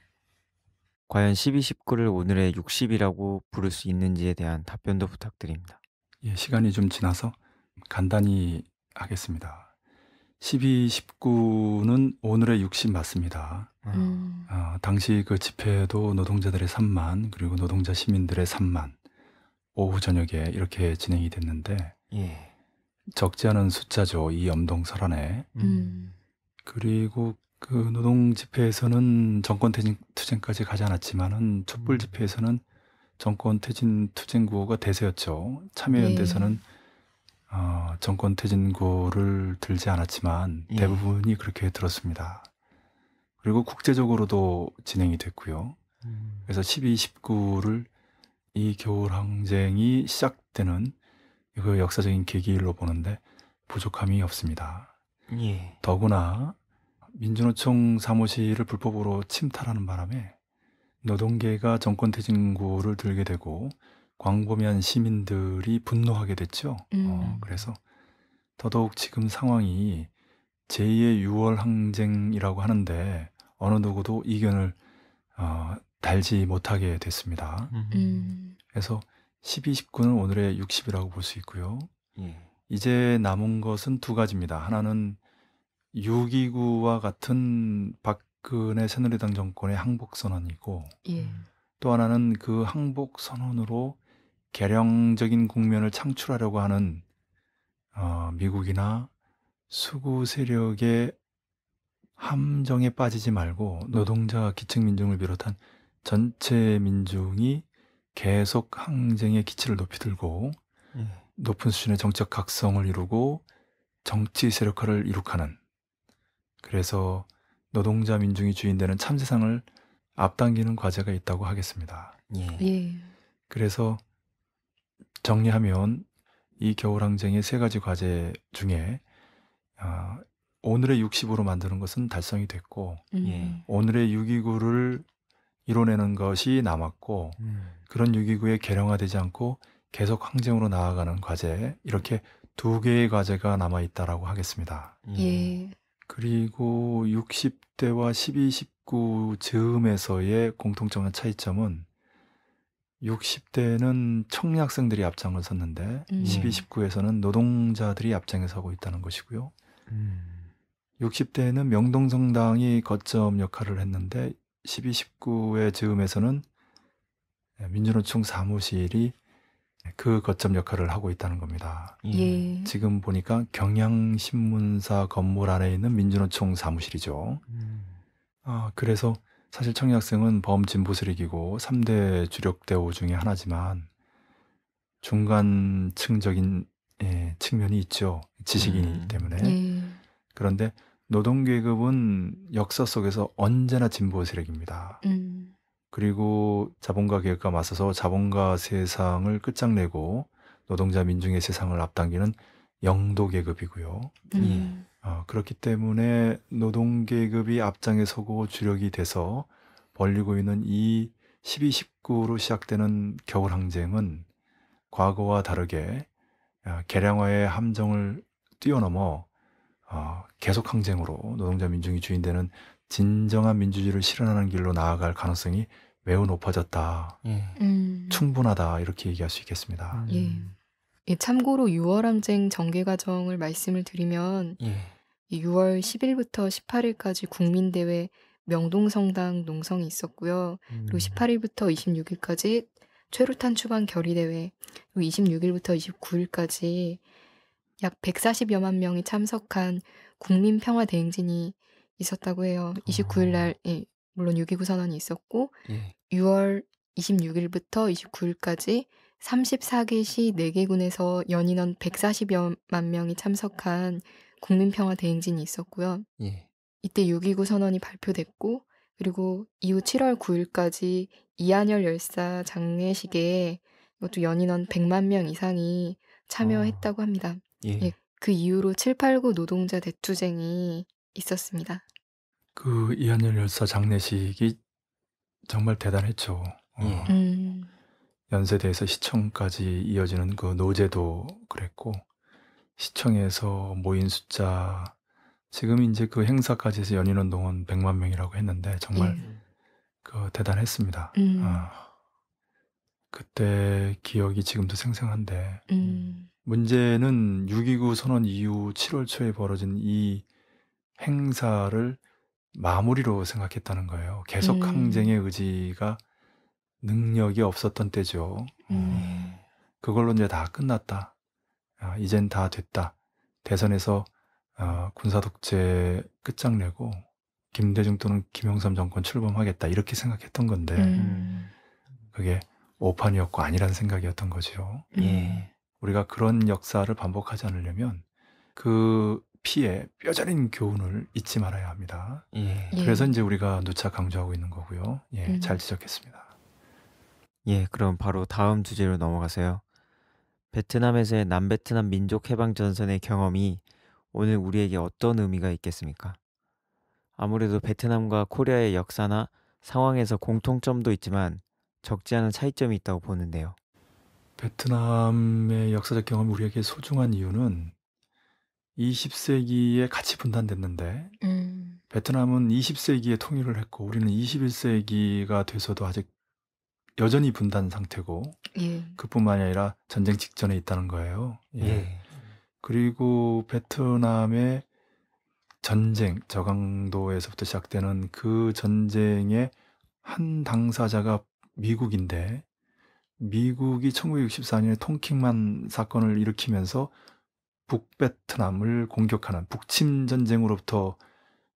과연 12, 19를 오늘의 60이라고 부를 수 있는지에 대한 답변도 부탁드립니다. 예, 시간이 좀 지나서 간단히 하겠습니다. 12, 19는 오늘의 60 맞습니다. 아. 음. 어, 당시 그집회도 노동자들의 3만 그리고 노동자 시민들의 3만 오후 저녁에 이렇게 진행이 됐는데 예. 적지 않은 숫자죠. 이 염동 설안에. 음. 그리고 그 노동 집회에서는 정권 퇴진 투쟁까지 가지 않았지만은 촛불 음. 집회에서는 정권 퇴진 투쟁 구호가 대세였죠. 참여연대에서는 예. 어, 정권 퇴진 구호를 들지 않았지만 예. 대부분이 그렇게 들었습니다. 그리고 국제적으로도 진행이 됐고요. 음. 그래서 12, 19를 이 겨울 항쟁이 시작되는 그 역사적인 계기로 보는데 부족함이 없습니다. 예. 더구나 민주노총 사무실을 불법으로 침탈하는 바람에 노동계가 정권퇴진구를 들게 되고 광범위한 시민들이 분노하게 됐죠. 어, 음. 어, 그래서 더더욱 지금 상황이 제2의 6월 항쟁이라고 하는데 어느 누구도 이견을 어, 달지 못하게 됐습니다. 음. 그래서 12, 19는 오늘의 60이라고 볼 수 있고요. 예. 이제 남은 것은 두 가지입니다. 하나는 629와 같은 박근혜 새누리당 정권의 항복 선언이고 예. 또 하나는 그 항복 선언으로 개량적인 국면을 창출하려고 하는 어, 미국이나 수구 세력의 함정에 빠지지 말고 노동자 기층 민중을 비롯한 전체 민중이 계속 항쟁의 기치를 높이 들고 예. 높은 수준의 정책 각성을 이루고 정치 세력화를 이룩하는 그래서 노동자 민중이 주인되는 참세상을 앞당기는 과제가 있다고 하겠습니다. 예. 예. 그래서 정리하면 이 겨울 항쟁의 세 가지 과제 중에 아, 오늘의 60으로 만드는 것은 달성이 됐고 음. 예. 오늘의 629를 이뤄내는 것이 남았고 음. 그런 유기구에 개량화되지 않고 계속 항쟁으로 나아가는 과제 이렇게 두 개의 과제가 남아 있다라고 하겠습니다. 음. 예. 그리고 60대와 12, 19 즈음에서의 공통적인 차이점은 60대는 청년학생들이 앞장을 섰는데 음. 12, 19에서는 노동자들이 앞장에 서고 있다는 것이고요. 음. 60대에는 명동성당이 거점 역할을 했는데 12, 19의 즈음에서는 민주노총 사무실이 그 거점 역할을 하고 있다는 겁니다. 예. 예. 지금 보니까 경향신문사 건물 안에 있는 민주노총 사무실이죠. 음. 아, 그래서 사실 청약생은 범진보 세력이고 3대 주력 대우 중의 하나지만 중간층적인 예, 측면이 있죠. 지식인이기 음. 때문에. 예. 그런데 노동계급은 역사 속에서 언제나 진보 세력입니다. 음. 그리고 자본가 계급과 맞서서 자본가 세상을 끝장내고 노동자 민중의 세상을 앞당기는 영도 계급이고요. 음. 예. 어, 그렇기 때문에 노동 계급이 앞장에 서고 주력이 돼서 벌리고 있는 이 12, 19로 시작되는 겨울 항쟁은 과거와 다르게 개량화의 어, 함정을 뛰어넘어 어, 계속 항쟁으로 노동자 민중이 주인되는 진정한 민주주의를 실현하는 길로 나아갈 가능성이 매우 높아졌다. 예. 음. 충분하다 이렇게 얘기할 수 있겠습니다. 음. 예. 예. 참고로 6월 항쟁 전개 과정을 말씀을 드리면 예. 6월 10일부터 18일까지 국민대회 명동성당 농성이 있었고요. 음. 그리고 18일부터 26일까지 최루탄 추방 결의대회, 그리고 26일부터 29일까지 약 140여만 명이 참석한 국민평화대행진이 있었다고 해요. 29일 아. 날 예, 물론 6.29 선언이 있었고 예. 6월 26일부터 29일까지 34개 시 4개 군에서 연인원 140여만 명이 참석한 국민평화대행진이 있었고요. 예. 이때 6.29 선언이 발표됐고 그리고 이후 7월 9일까지 이한열 열사 장례식에 이것도 연인원 100만 명 이상이 참여했다고 아. 합니다. 예. 예, 그 이후로 7, 8구 노동자 대투쟁이 있었습니다. 그 이한열 열사 장례식이 정말 대단했죠. 어, 예. 음. 연세대에서 시청까지 이어지는 그 노제도 그랬고 시청에서 모인 숫자 지금 이제 그 행사까지 해서 연인운동은 100만 명이라고 했는데 정말 예. 그 대단했습니다. 음. 어, 그때 기억이 지금도 생생한데 음. 문제는 6.29 선언 이후 7월 초에 벌어진 이 행사를 마무리로 생각했다는 거예요. 계속 음. 항쟁의 의지가 능력이 없었던 때죠. 어. 음. 그걸로 이제 다 끝났다. 아, 이젠 다 됐다. 대선에서 어, 군사독재 끝장내고 김대중 또는 김영삼 정권 출범하겠다 이렇게 생각했던 건데 음. 그게 오판이었고 아니란 생각이었던 거죠. 예. 우리가 그런 역사를 반복하지 않으려면 그 피해 뼈저린 교훈을 잊지 말아야 합니다. 예. 그래서 예. 이제 우리가 누차 강조하고 있는 거고요. 예, 음. 잘 지적했습니다. 예, 그럼 바로 다음 주제로 넘어가세요. 베트남에서의 남베트남 민족 해방 전선의 경험이 오늘 우리에게 어떤 의미가 있겠습니까? 아무래도 베트남과 코리아의 역사나 상황에서 공통점도 있지만 적지 않은 차이점이 있다고 보는데요. 베트남의 역사적 경험이 우리에게 소중한 이유는 20세기에 같이 분단됐는데 음. 베트남은 20세기에 통일을 했고 우리는 21세기가 돼서도 아직 여전히 분단 상태고 예. 그뿐만이 아니라 전쟁 직전에 있다는 거예요. 예. 예. 그리고 베트남의 전쟁 저강도에서부터 시작되는 그 전쟁의 한 당사자가 미국인데 미국이 1964년에 통킹만 사건을 일으키면서 북베트남을 공격하는 북침 전쟁으로부터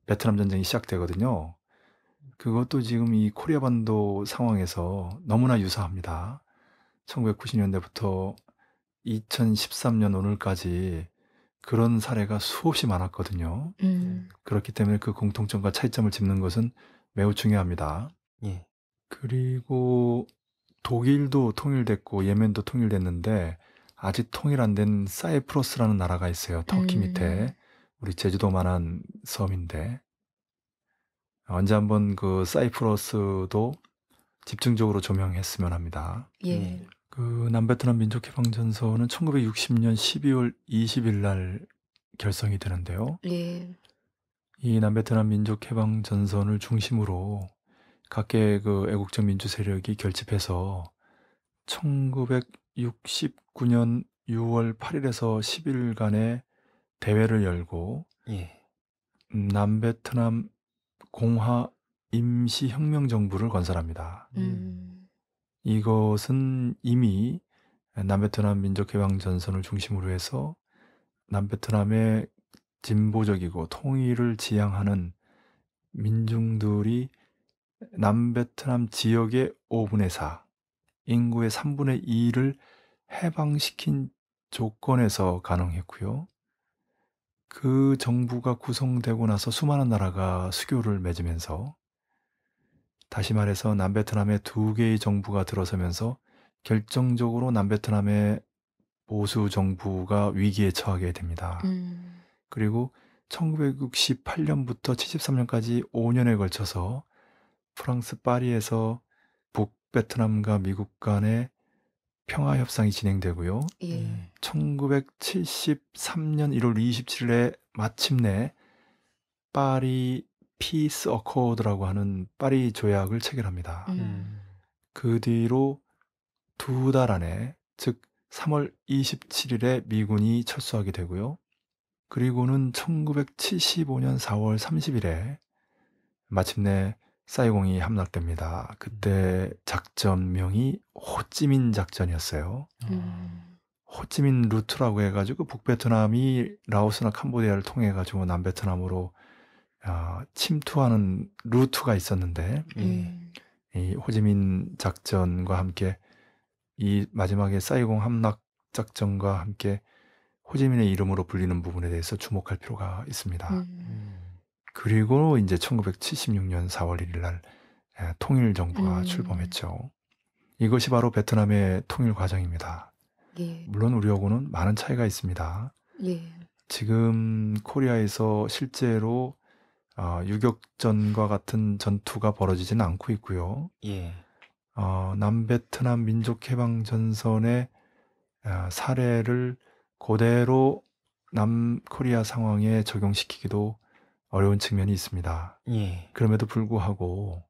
베트남 전쟁이 시작되거든요. 그것도 지금 이 코리아 반도 상황에서 너무나 유사합니다. 1990년대부터 2013년 오늘까지 그런 사례가 수없이 많았거든요. 음. 그렇기 때문에 그 공통점과 차이점을 짚는 것은 매우 중요합니다. 예. 그리고 독일도 통일됐고 예멘도 통일됐는데 아직 통일 안 된 사이프러스라는 나라가 있어요. 터키 음. 밑에 우리 제주도만한 섬인데 언제 한번 그 사이프러스도 집중적으로 조명했으면 합니다. 예. 음. 그 남베트남 민족해방전선은 1960년 12월 20일 날 결성이 되는데요. 예. 이 남베트남 민족해방전선을 중심으로 각계 그 애국적 민주 세력이 결집해서 1969년 6월 8일에서 10일간의 대회를 열고 예. 음, 남베트남 공화 임시혁명 정부를 건설합니다. 음. 이것은 이미 남베트남 민족해방 전선을 중심으로 해서 남베트남의 진보적이고 통일을 지향하는 민중들이 남베트남 지역의 5분의 4, 인구의 3분의 2를 해방시킨 조건에서 가능했고요. 그 정부가 구성되고 나서 수많은 나라가 수교를 맺으면서 다시 말해서 남베트남에 두 개의 정부가 들어서면서 결정적으로 남베트남의 보수 정부가 위기에 처하게 됩니다. 음. 그리고 1968년부터 73년까지 5년에 걸쳐서 프랑스 파리에서 북베트남과 미국 간의 평화 협상이 진행되고요. 예. 1973년 1월 27일에 마침내 파리 피스 어코드라고 하는 파리 조약을 체결합니다. 음. 그 뒤로 두 달 안에 즉 3월 27일에 미군이 철수하게 되고요. 그리고는 1975년 4월 30일에 마침내 사이공이 함락됩니다. 그때 음. 작전명이 호찌민 작전이었어요. 음. 호찌민 루트라고 해가지고 북베트남이 라오스나 캄보디아를 통해 가지고 남베트남으로 어, 아, 침투하는 루트가 있었는데 음. 이 호찌민 작전과 함께 이 마지막에 사이공 함락 작전과 함께 호찌민의 이름으로 불리는 부분에 대해서 주목할 필요가 있습니다. 음. 그리고 이제 1976년 4월 1일 날 통일 정부가 음. 출범했죠. 이것이 바로 베트남의 통일 과정입니다. 예. 물론 우리하고는 많은 차이가 있습니다. 예. 지금 코리아에서 실제로 어, 유격전과 같은 전투가 벌어지진 않고 있고요. 예. 어, 남베트남 민족해방전선의 어, 사례를 고대로 남코리아 상황에 적용시키기도 어려운 측면이 있습니다. 예. 그럼에도 불구하고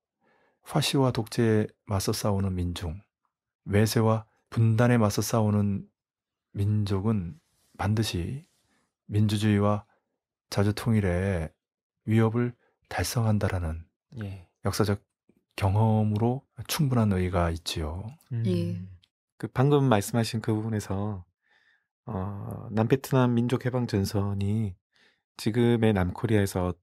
화시와 독재에 맞서 싸우는 민중, 외세와 분단에 맞서 싸우는 민족은 반드시 민주주의와 자주통일의 위협을 달성한다라는 예. 역사적 경험으로 충분한 의의가 있지요. 음. 예. 그 방금 말씀하신 그 부분에서 어, 남베트남 민족 해방 전선이 지금의 남코리아에서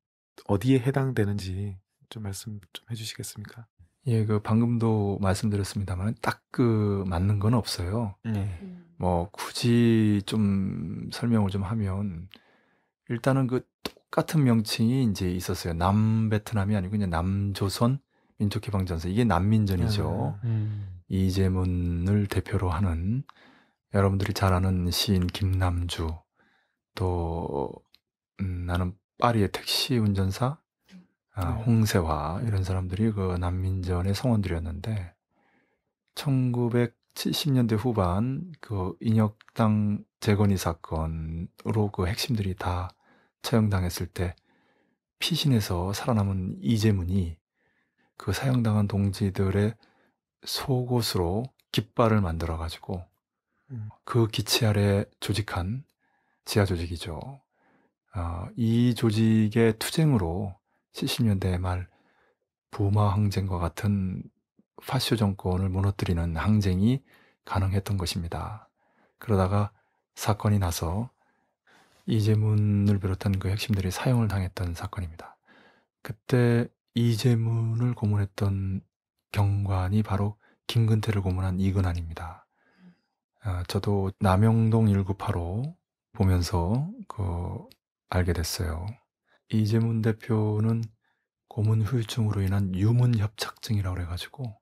어디에 해당되는지 좀 말씀 좀 해주시겠습니까? 예, 그 방금도 말씀드렸습니다만 딱 그 맞는 건 없어요. 네. 음. 뭐 굳이 좀 설명을 좀 하면 일단은 그 똑같은 명칭이 이제 있었어요. 남베트남이 아니고 그냥 남조선 민족해방전선 이게 난민전이죠. 네. 아. 음. 이재문을 대표로 하는 여러분들이 잘 아는 시인 김남주 또 음, 나는 파리의 택시 운전사, 아, 네. 홍세화 이런 사람들이 그 난민전의 성원들이었는데 1970년대 후반 그 인혁당 재건이 사건으로 그 핵심들이 다 처형당했을 때 피신해서 살아남은 이재문이 그 사형당한 동지들의 속옷으로 깃발을 만들어 가지고 음. 그 기치 아래 조직한 지하 조직이죠. 어, 이 조직의 투쟁으로 70년대 말 부마 항쟁과 같은 파쇼 정권을 무너뜨리는 항쟁이 가능했던 것입니다. 그러다가 사건이 나서 이재문을 비롯한 그 핵심들이 사형을 당했던 사건입니다. 그때 이재문을 고문했던 경관이 바로 김근태를 고문한 이근환입니다. 어, 저도 남영동 1985 보면서 그 알게 됐어요. 이재문 대표는 고문 후유증으로 인한 유문 협착증이라고 해가지고그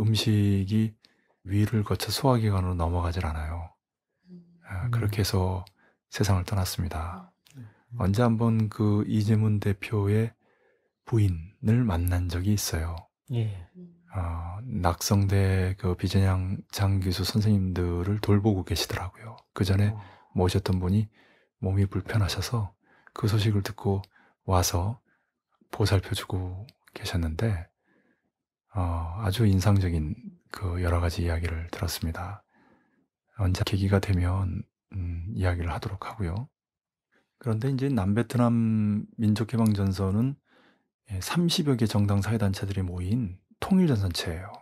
음식이 위를 거쳐 소화기관으로 넘어가질 않아요. 음. 아, 음. 그렇게 해서 세상을 떠났습니다. 아, 네. 음. 언제 한번 그 이재문 대표의 부인을 만난 적이 있어요. 예. 어, 낙성대 그 비전양 장기수 선생님들을 돌보고 계시더라고요. 그 전에 어. 모셨던 분이 몸이 불편하셔서 그 소식을 듣고 와서 보살펴주고 계셨는데 어, 아주 인상적인 그 여러 가지 이야기를 들었습니다. 언제 계기가 되면 음, 이야기를 하도록 하고요. 그런데 이제 남베트남 민족해방전선은 30여 예, 개 정당 사회단체들이 모인 통일전선체예요.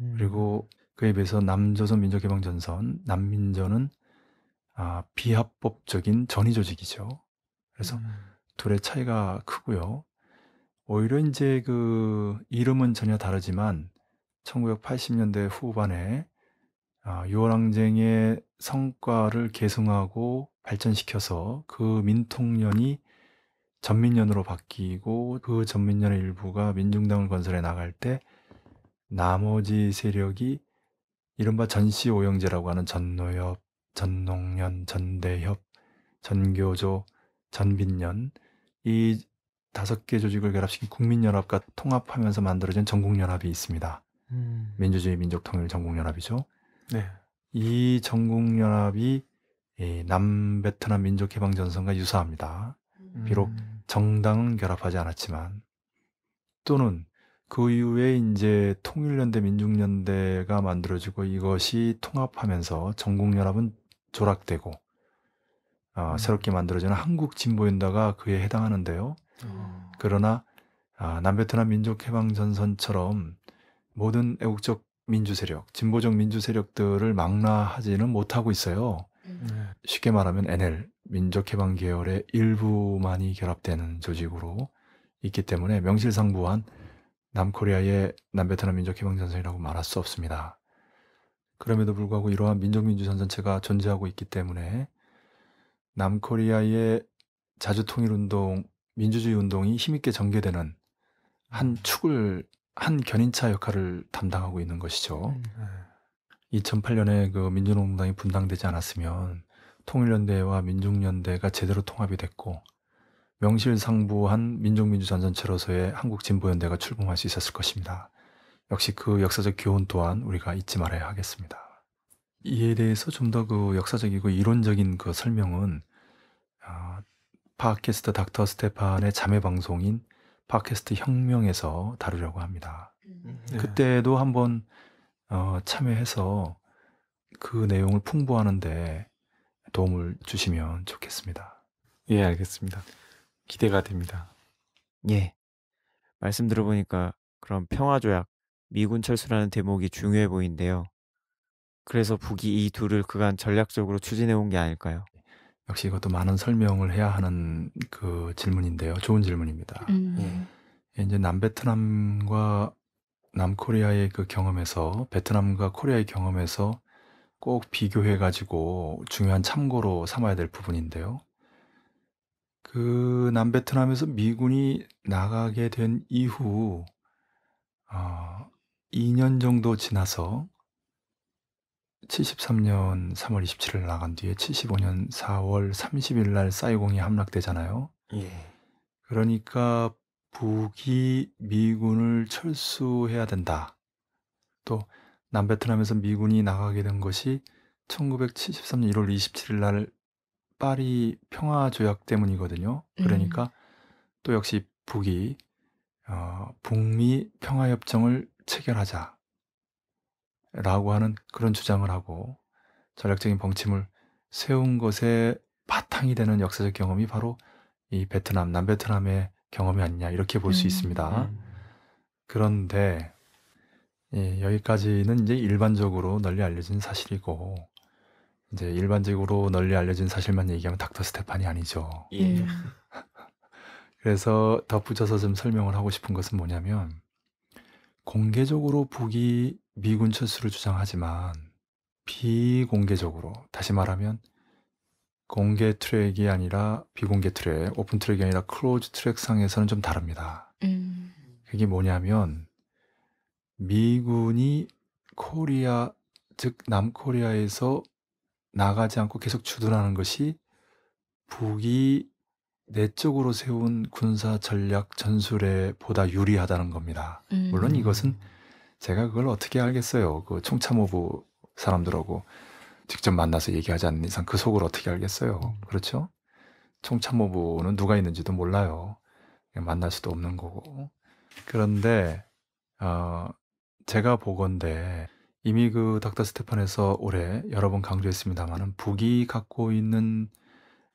음. 그리고 그에 비해서 남조선 민족해방전선, 남민전은 아, 비합법적인 전위 조직이죠. 그래서 음. 둘의 차이가 크고요. 오히려 이제 그 이름은 전혀 다르지만 1980년대 후반에 아, 요랑쟁의 성과를 계승하고 발전시켜서 그 민통년이 전민년으로 바뀌고 그 전민년의 일부가 민중당을 건설해 나갈 때 나머지 세력이 이른바 전시 오영제라고 하는 전노협 전농련, 전대협, 전교조, 전빈련 이 다섯 개 조직을 결합시킨 국민연합과 통합하면서 만들어진 전국연합이 있습니다. 음. 민주주의 민족통일 전국연합이죠. 네. 이 전국연합이 이 남베트남 민족해방전선과 유사합니다. 비록 음. 정당은 결합하지 않았지만 또는 그 이후에 이제 통일연대 민중연대가 만들어지고 이것이 통합하면서 전국연합은 조락되고 어, 음. 새롭게 만들어지는 한국 진보인다가 그에 해당하는데요. 음. 그러나 아, 남베트남 민족해방전선처럼 모든 애국적 민주 세력, 진보적 민주 세력들을 망라하지는 못하고 있어요. 음. 네. 쉽게 말하면 NL 민족해방 계열의 일부만이 결합되는 조직으로 있기 때문에 명실상부한 남코리아의 남베트남 민족해방전선이라고 말할 수 없습니다. 그럼에도 불구하고 이러한 민족민주선 전체가 존재하고 있기 때문에 남코리아의 자주통일운동, 민주주의 운동이 힘있게 전개되는 한 음. 축을 한 견인차 역할을 담당하고 있는 것이죠. 2008년에 음, 그 민주노동당이 분당되지 않았으면 통일연대와 민중연대가 제대로 통합이 됐고 명실상부한 민족민주전 전체로서의 한국진보연대가 출범할 수 있었을 것입니다. 역시 그 역사적 교훈 또한 우리가 잊지 말아야 하겠습니다. 이에 대해서 좀 더 그 역사적이고 이론적인 그 설명은 어, 팟캐스트 닥터 스테판의 자매 방송인 팟캐스트 혁명에서 다루려고 합니다. 네. 그때도 한번 어, 참여해서 그 내용을 풍부하는데 도움을 주시면 좋겠습니다. 예, 알겠습니다. 기대가 됩니다. 예. 말씀 들어보니까 그럼 평화조약 미군 철수라는 대목이 중요해 보이는데요. 그래서 북이 이 둘을 그간 전략적으로 추진해 온 게 아닐까요? 네. 역시 이것도 많은 설명을 해야 하는 그 질문인데요. 좋은 질문입니다. 예. 음. 예. 이제 남베트남과 남코리아의 그 경험에서 베트남과 코리아의 경험에서 꼭 비교해 가지고 중요한 참고로 삼아야 될 부분인데요. 그 남베트남에서 미군이 나가게 된 이후 어, 2년 정도 지나서 73년 3월 27일 나간 뒤에 75년 4월 30일 날 사이공이 함락되잖아요. 예. 그러니까 북이 미군을 철수해야 된다. 또 남베트남에서 미군이 나가게 된 것이 1973년 1월 27일 날 파리 평화 조약 때문이거든요. 음. 그러니까 음. 또 역시 북이 어, 북미 평화 협정을 체결하자. 라고 하는 그런 주장을 하고 전략적인 방침을 세운 것에 바탕이 되는 역사적 경험이 바로 이 베트남, 남베트남의 경험이 아니냐 이렇게 볼수 음, 있습니다. 음. 그런데 예, 여기까지는 이제 일반적으로 널리 알려진 사실이고 이제 일반적으로 널리 알려진 사실만 얘기하면 닥터 스테판이 아니죠. 예. 예. 그래서 덧붙여서 좀 설명을 하고 싶은 것은 뭐냐면 공개적으로 북이 미군 철수를 주장하지만 비공개적으로 다시 말하면 공개 트랙이 아니라 비공개 트랙, 오픈 트랙이 아니라 클로즈 트랙 상에서는 좀 다릅니다. 음. 그게 뭐냐면 미군이 코리아 즉 남코리아에서 나가지 않고 계속 주둔하는 것이 북이 내적으로 세운 군사 전략 전술에 보다 유리하다는 겁니다. 음. 물론 이것은 제가 그걸 어떻게 알겠어요. 그 총참모부 사람들하고 직접 만나서 얘기하지 않는 이상 그 속을 어떻게 알겠어요. 그렇죠? 총참모부는 누가 있는지도 몰라요. 만날 수도 없는 거고. 그런데 어, 제가 보건데 이미 그 닥터 스테판에서 올해 여러 번 강조했습니다만은 북이 갖고 있는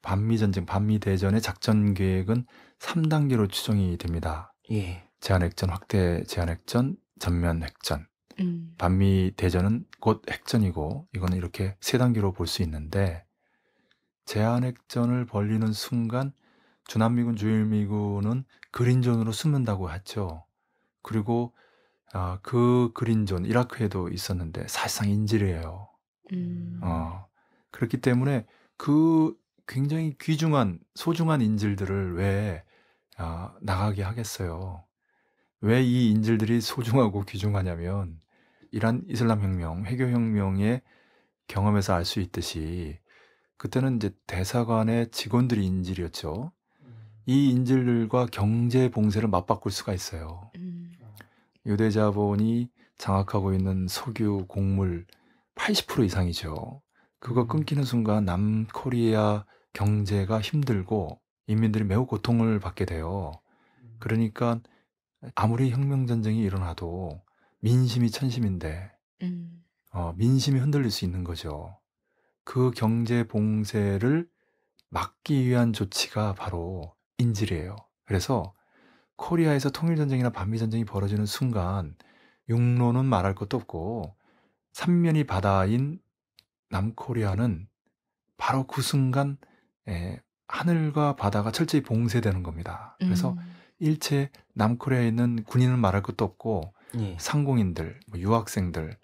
반미 전쟁, 반미 대전의 작전 계획은 3단계로 추정이 됩니다. 예. 제한 핵전, 확대 제한 핵전, 전면 핵전. 음. 반미 대전은 곧 핵전이고 이거는 이렇게 세 단계로 볼 수 있는데 제한 핵전을 벌리는 순간 주남미군, 주일미군은 그린존으로 숨는다고 했죠. 그리고 아, 그 그린존 이라크에도 있었는데 사실상 인질이에요. 음. 어, 그렇기 때문에 그 굉장히 귀중한 소중한 인질들을 왜 아, 나가게 하겠어요? 왜 이 인질들이 소중하고 귀중하냐면 이란 이슬람 혁명, 회교 혁명의 경험에서 알 수 있듯이 그때는 이제 대사관의 직원들이 인질이었죠. 이 음. 인질들과 경제 봉쇄를 맞바꿀 수가 있어요. 음. 유대 자본이 장악하고 있는 석유, 곡물 80% 이상이죠. 그거 음. 끊기는 순간 남코리아 경제가 힘들고 인민들이 매우 고통을 받게 돼요. 음. 그러니까 아무리 혁명 전쟁이 일어나도 민심이 천심인데 음. 어, 민심이 흔들릴 수 있는 거죠. 그 경제 봉쇄를 막기 위한 조치가 바로 인질이에요. 그래서 코리아에서 통일 전쟁이나 반미 전쟁이 벌어지는 순간 육로는 말할 것도 없고 삼면이 바다인 남코리아는 바로 그 순간 예, 하늘과 바다가 철저히 봉쇄되는 겁니다. 그래서 음. 일체 남코리아에 있는 군인은 말할 것도 없고 예. 상공인들, 뭐 유학생들,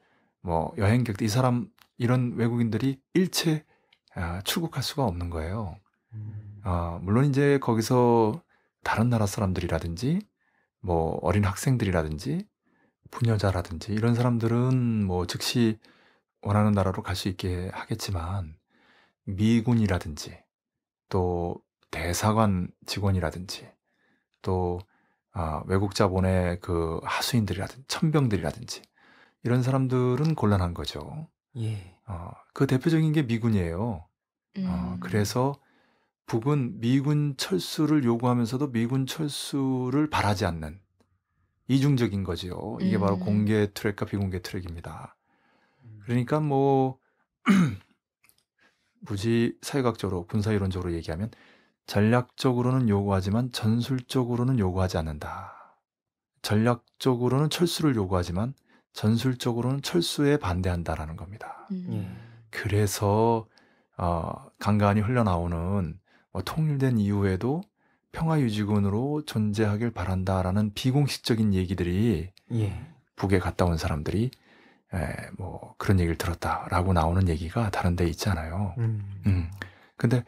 뭐 여행객들 이 사람 이런 외국인들이 일체 아, 출국할 수가 없는 거예요. 음. 아, 물론 이제 거기서 다른 나라 사람들이라든지 뭐 어린 학생들이라든지 부녀자라든지 이런 사람들은 뭐 즉시 원하는 나라로 갈 수 있게 하겠지만 미군이라든지 또 대사관 직원이라든지 또 아, 외국 자본의 그 하수인들이라든지 천병들이라든지 이런 사람들은 곤란한 거죠. 예. 어, 그 대표적인 게 미군이에요. 어, 음. 그래서 북은 미군 철수를 요구하면서도 미군 철수를 바라지 않는 이중적인 거지요. 이게 음. 바로 공개 트랙과 비공개 트랙입니다. 음. 그러니까 뭐 굳이 사회학적으로 군사이론적으로 얘기하면 전략적으로는 요구하지만 전술적으로는 요구하지 않는다. 전략적으로는 철수를 요구하지만 전술적으로는 철수에 반대한다라는 겁니다. 음. 예. 그래서 어, 간간히 흘러나오는 어, 통일된 이후에도 평화 유지군으로 존재하길 바란다라는 비공식적인 얘기들이 예. 북에 갔다 온 사람들이 에, 예, 뭐 그런 얘기를 들었다라고 나오는 얘기가 다른 데 있잖아요. 음. 음. 근데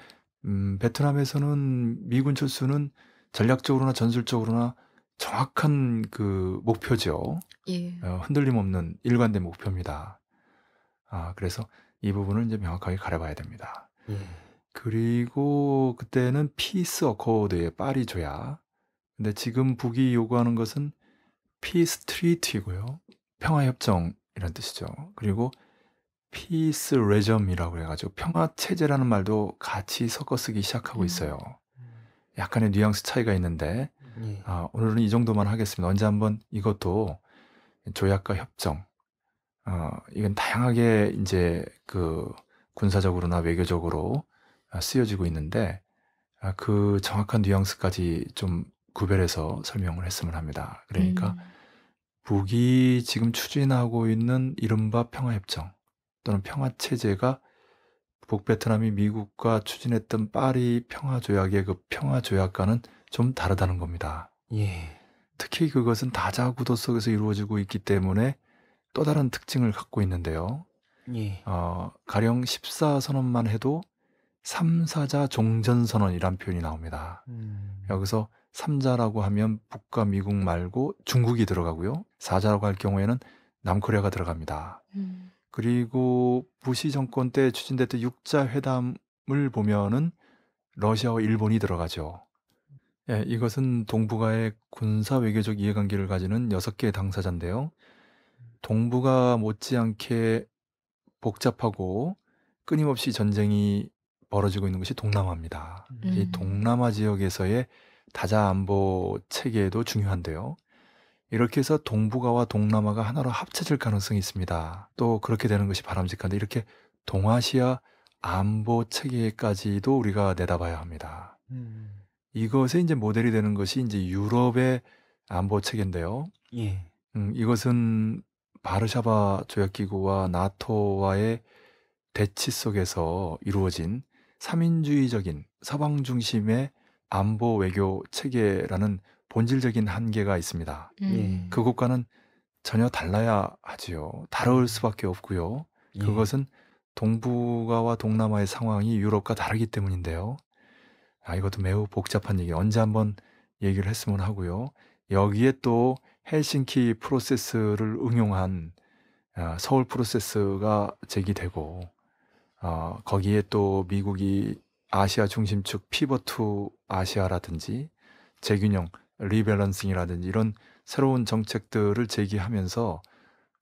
음, 베트남에서는 미군 철수는 전략적으로나 전술적으로나 정확한 그 목표죠. 예. 어, 흔들림 없는 일관된 목표입니다. 아, 그래서 이 부분을 이제 명확하게 가려봐야 됩니다. 예. 그리고 그때는 피스 어코드에 파리 조약. 근데 지금 북이 요구하는 것은 피스 트리트이고요. 평화협정 이런 뜻이죠. 그리고 피스 레점이라고 해가지고 평화 체제라는 말도 같이 섞어 쓰기 시작하고 음. 있어요. 음. 약간의 뉘앙스 차이가 있는데 예. 아, 오늘은 이 정도만 하겠습니다. 언제 한번 이것도 조약과 협정, 어, 이건 다양하게 이제 그 군사적으로나 외교적으로 아, 쓰여지고 있는데 아, 그 정확한 뉘앙스까지 좀 구별해서 설명을 했으면 합니다. 그러니까 음. 북이 지금 추진하고 있는 이른바 평화협정 또는 평화체제가 북베트남이 미국과 추진했던 파리 평화조약의 그 평화조약과는 좀 다르다는 겁니다. 예. 특히 그것은 다자구도 속에서 이루어지고 있기 때문에 또 다른 특징을 갖고 있는데요. 예. 어, 가령 14선언만 해도 3사자 종전선언이란 표현이 나옵니다. 음. 여기서 3자라고 하면 북과 미국 말고 중국이 들어가고요. 4자라고 할 경우에는 남코리아가 들어갑니다. 음. 그리고 부시 정권 때 추진됐던 6자 회담을 보면은 러시아와 일본이 들어가죠. 예, 이것은 동북아의 군사 외교적 이해관계를 가지는 6개의 당사자인데요. 동북아 못지않게 복잡하고 끊임없이 전쟁이 벌어지고 있는 것이 동남아입니다. 음. 이 동남아 지역에서의 다자 안보 체계에도 중요한데요. 이렇게 해서 동북아와 동남아가 하나로 합쳐질 가능성이 있습니다. 또 그렇게 되는 것이 바람직한데 이렇게 동아시아 안보 체계까지도 우리가 내다봐야 합니다. 음. 이것에 이제 모델이 되는 것이 이제 유럽의 안보 체계인데요. 예. 음, 이것은 바르샤바 조약기구와 나토와의 대치 속에서 이루어진 삼인주의적인 서방 중심의 안보 외교 체계라는 본질적인 한계가 있습니다. 음. 예. 그것과는 전혀 달라야 하지요. 다를 음. 수밖에 없고요. 예. 그것은 동북아와 동남아의 상황이 유럽과 다르기 때문인데요. 아, 이것도 매우 복잡한 얘기. 언제 한번 얘기를 했으면 하고요. 여기에 또 헬싱키 프로세스를 응용한 아, 서울 프로세스가 제기되고 어, 거기에 또 미국이 아시아 중심축 피버투 아시아라든지 재균형 리밸런싱이라든지 이런 새로운 정책들을 제기하면서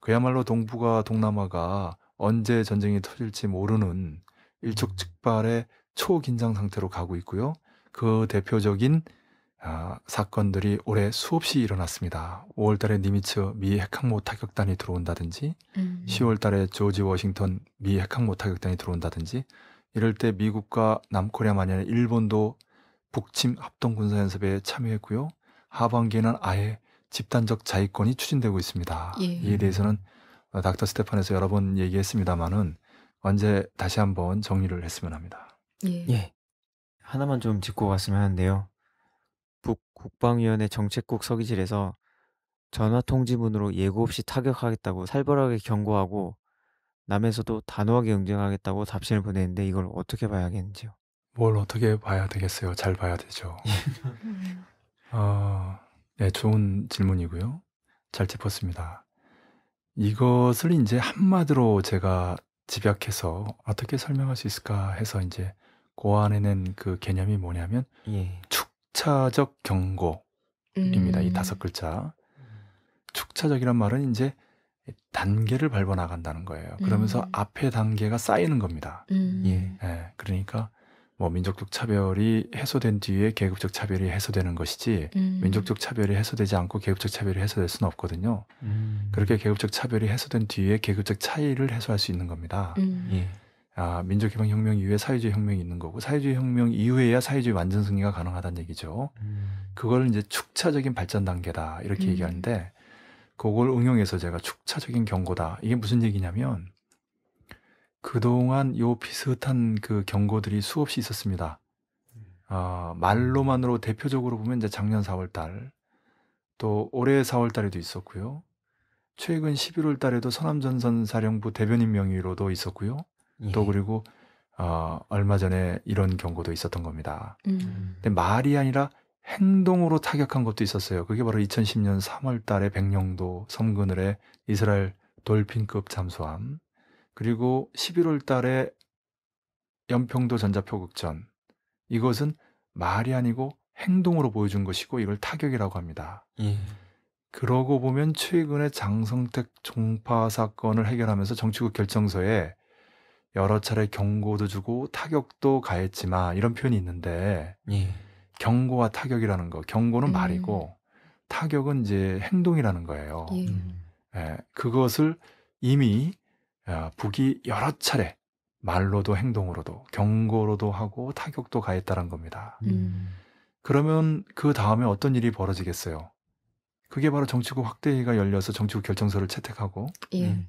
그야말로 동북아 동남아가 언제 전쟁이 터질지 모르는 일촉즉발의 음. 초긴장 상태로 가고 있고요. 그 대표적인 아, 사건들이 올해 수없이 일어났습니다. 5월달에 니미츠 미 핵항모 타격단이 들어온다든지, 음. 10월달에 조지 워싱턴 미 핵항모 타격단이 들어온다든지, 이럴 때 미국과 남코리아만이 아니라 일본도 북침 합동 군사 연습에 참여했고요. 하반기에는 아예 집단적 자위권이 추진되고 있습니다. 예. 이에 대해서는 닥터 스테판에서 여러 번 얘기했습니다마는 언제 다시 한번 정리를 했으면 합니다. 예. 예. 하나만 좀 짚고 갔으면 하는데요. 북 국방위원회 정책국 서기실에서 전화 통지문으로 예고 없이 타격하겠다고 살벌하게 경고하고 남에서도 단호하게 응징하겠다고 답신을 보냈는데 이걸 어떻게 봐야겠는지요? 뭘 어떻게 봐야 되겠어요? 잘 봐야 되죠. 아, 네, 좋은 질문이고요. 잘 짚었습니다. 이것을 이제 한마디로 제가 집약해서 어떻게 설명할 수 있을까 해서 이제 고안해낸 그 개념이 뭐냐면 예. 축차적 경고입니다. 음. 이 다섯 음. 글자. 축차적이란 말은 이제 단계를 밟아 나간다는 거예요. 그러면서 음. 앞에 단계가 쌓이는 겁니다. 음. 예. 예. 그러니까 뭐 민족적 차별이 해소된 뒤에 계급적 차별이 해소되는 것이지 음. 민족적 차별이 해소되지 않고 계급적 차별이 해소될 수는 없거든요. 음. 그렇게 계급적 차별이 해소된 뒤에 계급적 차이를 해소할 수 있는 겁니다. 음. 예. 아, 민족개방 혁명 이후에 사회주의 혁명이 있는 거고 사회주의 혁명 이후에야 사회주의 완전 승리가 가능하다는 얘기죠. 음. 그걸 이제 축차적인 발전 단계다 이렇게 얘기하는데 그걸 응용해서 제가 축차적인 경고다. 이게 무슨 얘기냐면 그동안 요 비슷한 그 경고들이 수없이 있었습니다. 음. 어, 말로만으로 대표적으로 보면 이제 작년 4월 달, 또 올해 4월 달에도 있었고요. 최근 11월 달에도 서남전선 사령부 대변인 명의로도 있었고요. 예. 또 그리고 어, 얼마 전에 이런 경고도 있었던 겁니다. 음. 음. 근데 말이 아니라 행동으로 타격한 것도 있었어요. 그게 바로 2010년 3월 달에 백령도 섬그늘에 이스라엘 돌핀급 잠수함, 그리고 11월 달에 연평도 전자표극전. 이것은 말이 아니고 행동으로 보여준 것이고 이걸 타격이라고 합니다. 예. 그러고 보면 최근에 장성택 종파 사건을 해결하면서 정치국 결정서에 여러 차례 경고도 주고 타격도 가했지만 이런 표현이 있는데 예. 경고와 타격이라는 거. 경고는 음. 말이고 타격은 이제 행동이라는 거예요. 예. 음. 예, 그것을 이미 아, 북이 여러 차례 말로도 행동으로도 경고로도 하고 타격도 가했다는 겁니다. 음. 그러면 그 다음에 어떤 일이 벌어지겠어요? 그게 바로 정치국 확대회의가 열려서 정치국 결정서를 채택하고 예. 음.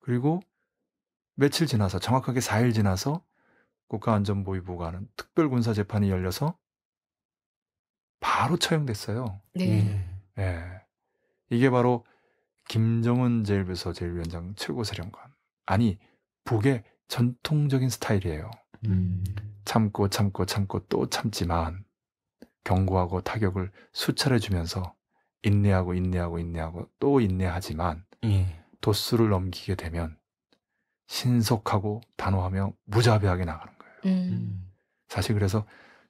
그리고 며칠 지나서 정확하게 4일 지나서 국가안전보위부가 하는 특별군사재판이 열려서 바로 처형됐어요. 네. 네. 이게 바로 김정은 제일비서 제일위원장 최고사령관 아니 북의 전통적인 스타일이에요. 음. 참고 참고 참고 또 참지만 경고하고 타격을 수차례 주면서 인내하고 인내하고 인내하고 또 인내하지만 예. 도수를 넘기게 되면 신속하고 단호하며 무자비하게 나가는 거예요. 음. 음. 사실 그래서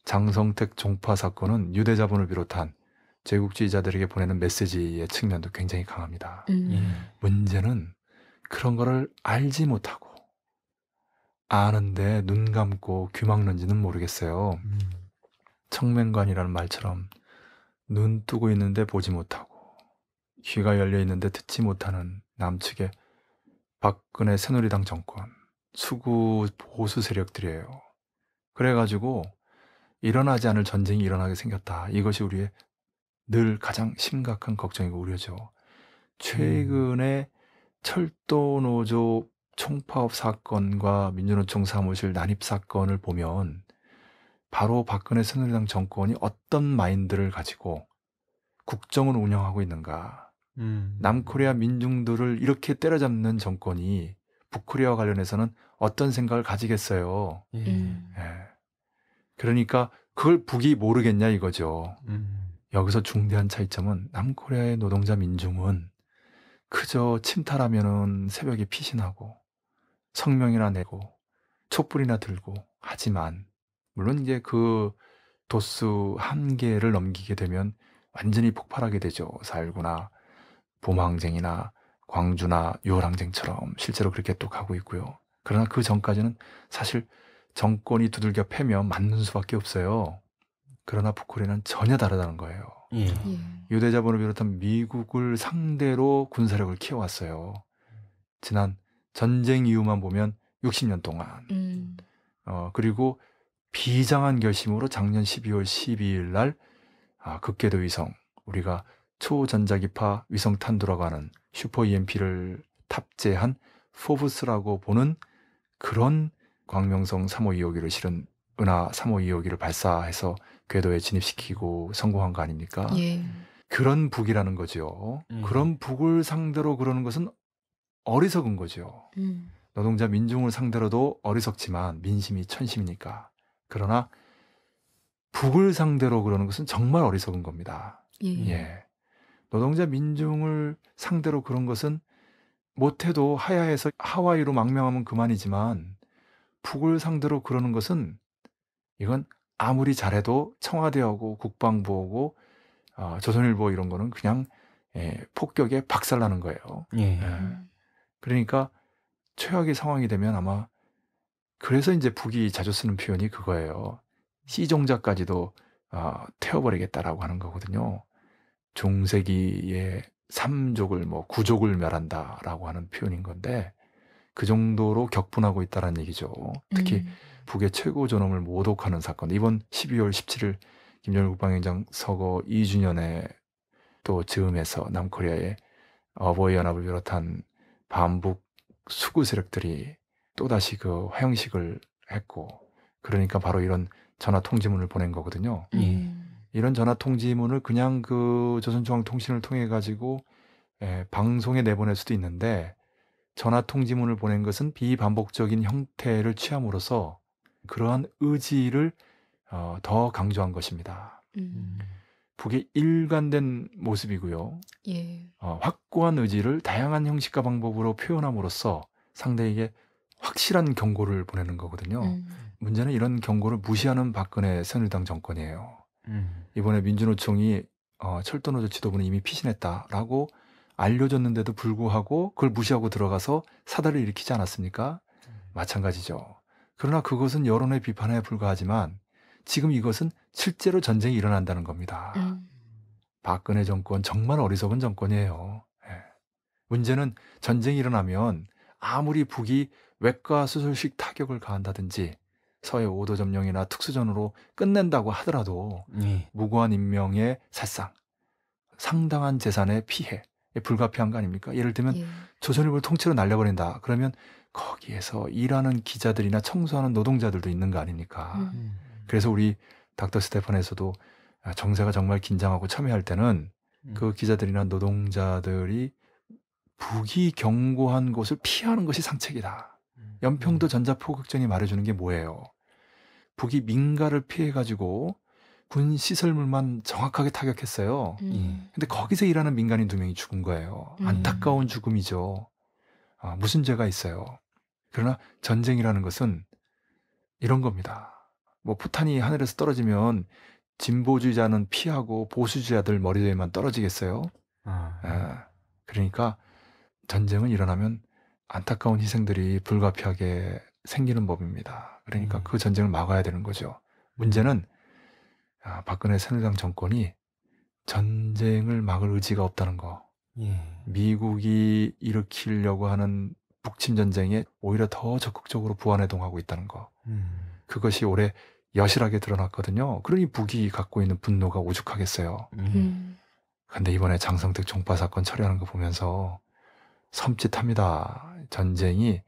장성택 종파 사건은 유대 자본을 비롯한 제국주의자들에게 보내는 메시지의 측면도 굉장히 강합니다. 음. 예. 문제는 그런 거를 알지 못하고 아는데 눈 감고 귀 막는지는 모르겠어요. 음. 청맹관이라는 말처럼 눈 뜨고 있는데 보지 못하고 귀가 열려 있는데 듣지 못하는 남측의 박근혜 새누리당 정권 수구 보수 세력들이에요. 그래가지고 일어나지 않을 전쟁이 일어나게 생겼다. 이것이 우리의 늘 가장 심각한 걱정이고 우려죠. 음. 최근에 철도 노조 총파업 사건과 민주노총 사무실 난입 사건을 보면 바로 박근혜 새누리당 정권이 어떤 마인드를 가지고 국정을 운영하고 있는가. 음. 남코리아 민중들을 이렇게 때려잡는 정권이 북코리아와 관련해서는 어떤 생각을 가지겠어요. 예. 음. 예. 그러니까 그걸 북이 모르겠냐 이거죠. 음. 여기서 중대한 차이점은 남코리아의 노동자 민중은 그저 침탈하면은 새벽에 피신하고 성명이나 내고 촛불이나 들고 하지만 물론 이제 그 도수 한계를 넘기게 되면 완전히 폭발하게 되죠. 살구나 봄항쟁이나 광주나 유월항쟁처럼 실제로 그렇게 또 가고 있고요. 그러나 그 전까지는 사실 정권이 두들겨 패며 맞는 수밖에 없어요. 그러나 북코리아는 전혀 다르다는 거예요. 예. 예. 유대자본을 비롯한 미국을 상대로 군사력을 키워왔어요. 지난 전쟁 이후만 보면 60년 동안. 음. 어, 그리고 비장한 결심으로 작년 12월 12일 날 아, 극계도 위성 우리가 초전자기파 위성 탄두라고 하는 슈퍼 EMP를 탑재한 포브스라고 보는 그런 광명성 3525기를 실은 은하 3525기를 발사해서 궤도에 진입시키고 성공한 거 아닙니까? 예. 그런 북이라는 거죠. 음. 그런 북을 상대로 그러는 것은 어리석은 거죠. 음. 노동자 민중을 상대로도 어리석지만 민심이 천심이니까. 그러나 북을 상대로 그러는 것은 정말 어리석은 겁니다. 예. 예. 노동자 민중을 상대로 그런 것은 못해도 하야에서 하와이로 망명하면 그만이지만 북을 상대로 그러는 것은 이건 아무리 잘해도 청와대하고 국방부하고 어, 조선일보 이런 거는 그냥 예, 폭격에 박살나는 거예요. 예. 예. 음. 그러니까 최악의 상황이 되면 아마 그래서 이제 북이 자주 쓰는 표현이 그거예요. 시종자까지도 어, 태워버리겠다라고 하는 거거든요. 종세기의 삼족을 뭐 구족을 멸한다라고 하는 표현인 건데 그 정도로 격분하고 있다는 라 얘기죠. 특히 음. 북의 최고 존엄을 모독하는 사건. 이번 12월 17일 김정일 국방위원장 서거 2주년에 또즈음해서 남코리아의 어버이 연합을 비롯한 반북 수구 세력들이 또다시 그 화형식을 했고 그러니까 바로 이런 전화 통지문을 보낸 거거든요. 음. 예. 이런 전화 통지문을 그냥 그 조선중앙통신을 통해 가지고 예, 방송에 내보낼 수도 있는데 전화 통지문을 보낸 것은 비반복적인 형태를 취함으로써 그러한 의지를 어, 더 강조한 것입니다. 음. 북의 일관된 모습이고요. 예. 어, 확고한 의지를 다양한 형식과 방법으로 표현함으로써 상대에게 확실한 경고를 보내는 거거든요. 음. 문제는 이런 경고를 무시하는 박근혜 새누리당 정권이에요. 음. 이번에 민주노총이 어, 철도노조 지도부는 이미 피신했다라고 알려줬는데도 불구하고 그걸 무시하고 들어가서 사다를 리 일으키지 않았습니까? 마찬가지죠. 그러나 그것은 여론의 비판에 불과하지만 지금 이것은 실제로 전쟁이 일어난다는 겁니다. 음. 박근혜 정권 정말 어리석은 정권이에요. 예. 문제는 전쟁이 일어나면 아무리 북이 외과 수술식 타격을 가한다든지 서해 5도 점령이나 특수전으로 끝낸다고 하더라도 음. 무고한 인명의 살상, 상당한 재산의 피해, 예, 불가피한 거 아닙니까? 예를 들면 예. 조선일보를 통째로 날려버린다. 그러면 거기에서 일하는 기자들이나 청소하는 노동자들도 있는 거 아닙니까? 음. 음. 그래서 우리 닥터 스테판에서도 아, 정세가 정말 긴장하고 참여할 때는 음. 그 기자들이나 노동자들이 북이 경고한 곳을 피하는 것이 상책이다. 음. 연평도 전자포격전이 말해주는 게 뭐예요? 북이 민가를 피해가지고 군 시설물만 정확하게 타격했어요. 음. 예. 근데 거기서 일하는 민간인 두 명이 죽은 거예요. 음. 안타까운 죽음이죠. 아, 무슨 죄가 있어요. 그러나 전쟁이라는 것은 이런 겁니다. 뭐 포탄이 하늘에서 떨어지면 진보주의자는 피하고 보수주의자들 머리 위에만 떨어지겠어요. 아. 아, 그러니까 전쟁은 일어나면 안타까운 희생들이 불가피하게 생기는 법입니다. 그러니까 음. 그 전쟁을 막아야 되는 거죠. 문제는 아, 박근혜 새누리당 정권이 전쟁을 막을 의지가 없다는 거. 예. 미국이 일으키려고 하는 북침 전쟁에 오히려 더 적극적으로 부안해동하고 있다는 거. 음. 그것이 올해 여실하게 드러났거든요. 그러니 북이 갖고 있는 분노가 오죽하겠어요. 음. 음. 근데 이번에 장성택 종파 사건 처리하는 거 보면서 섬찟합니다. 전쟁이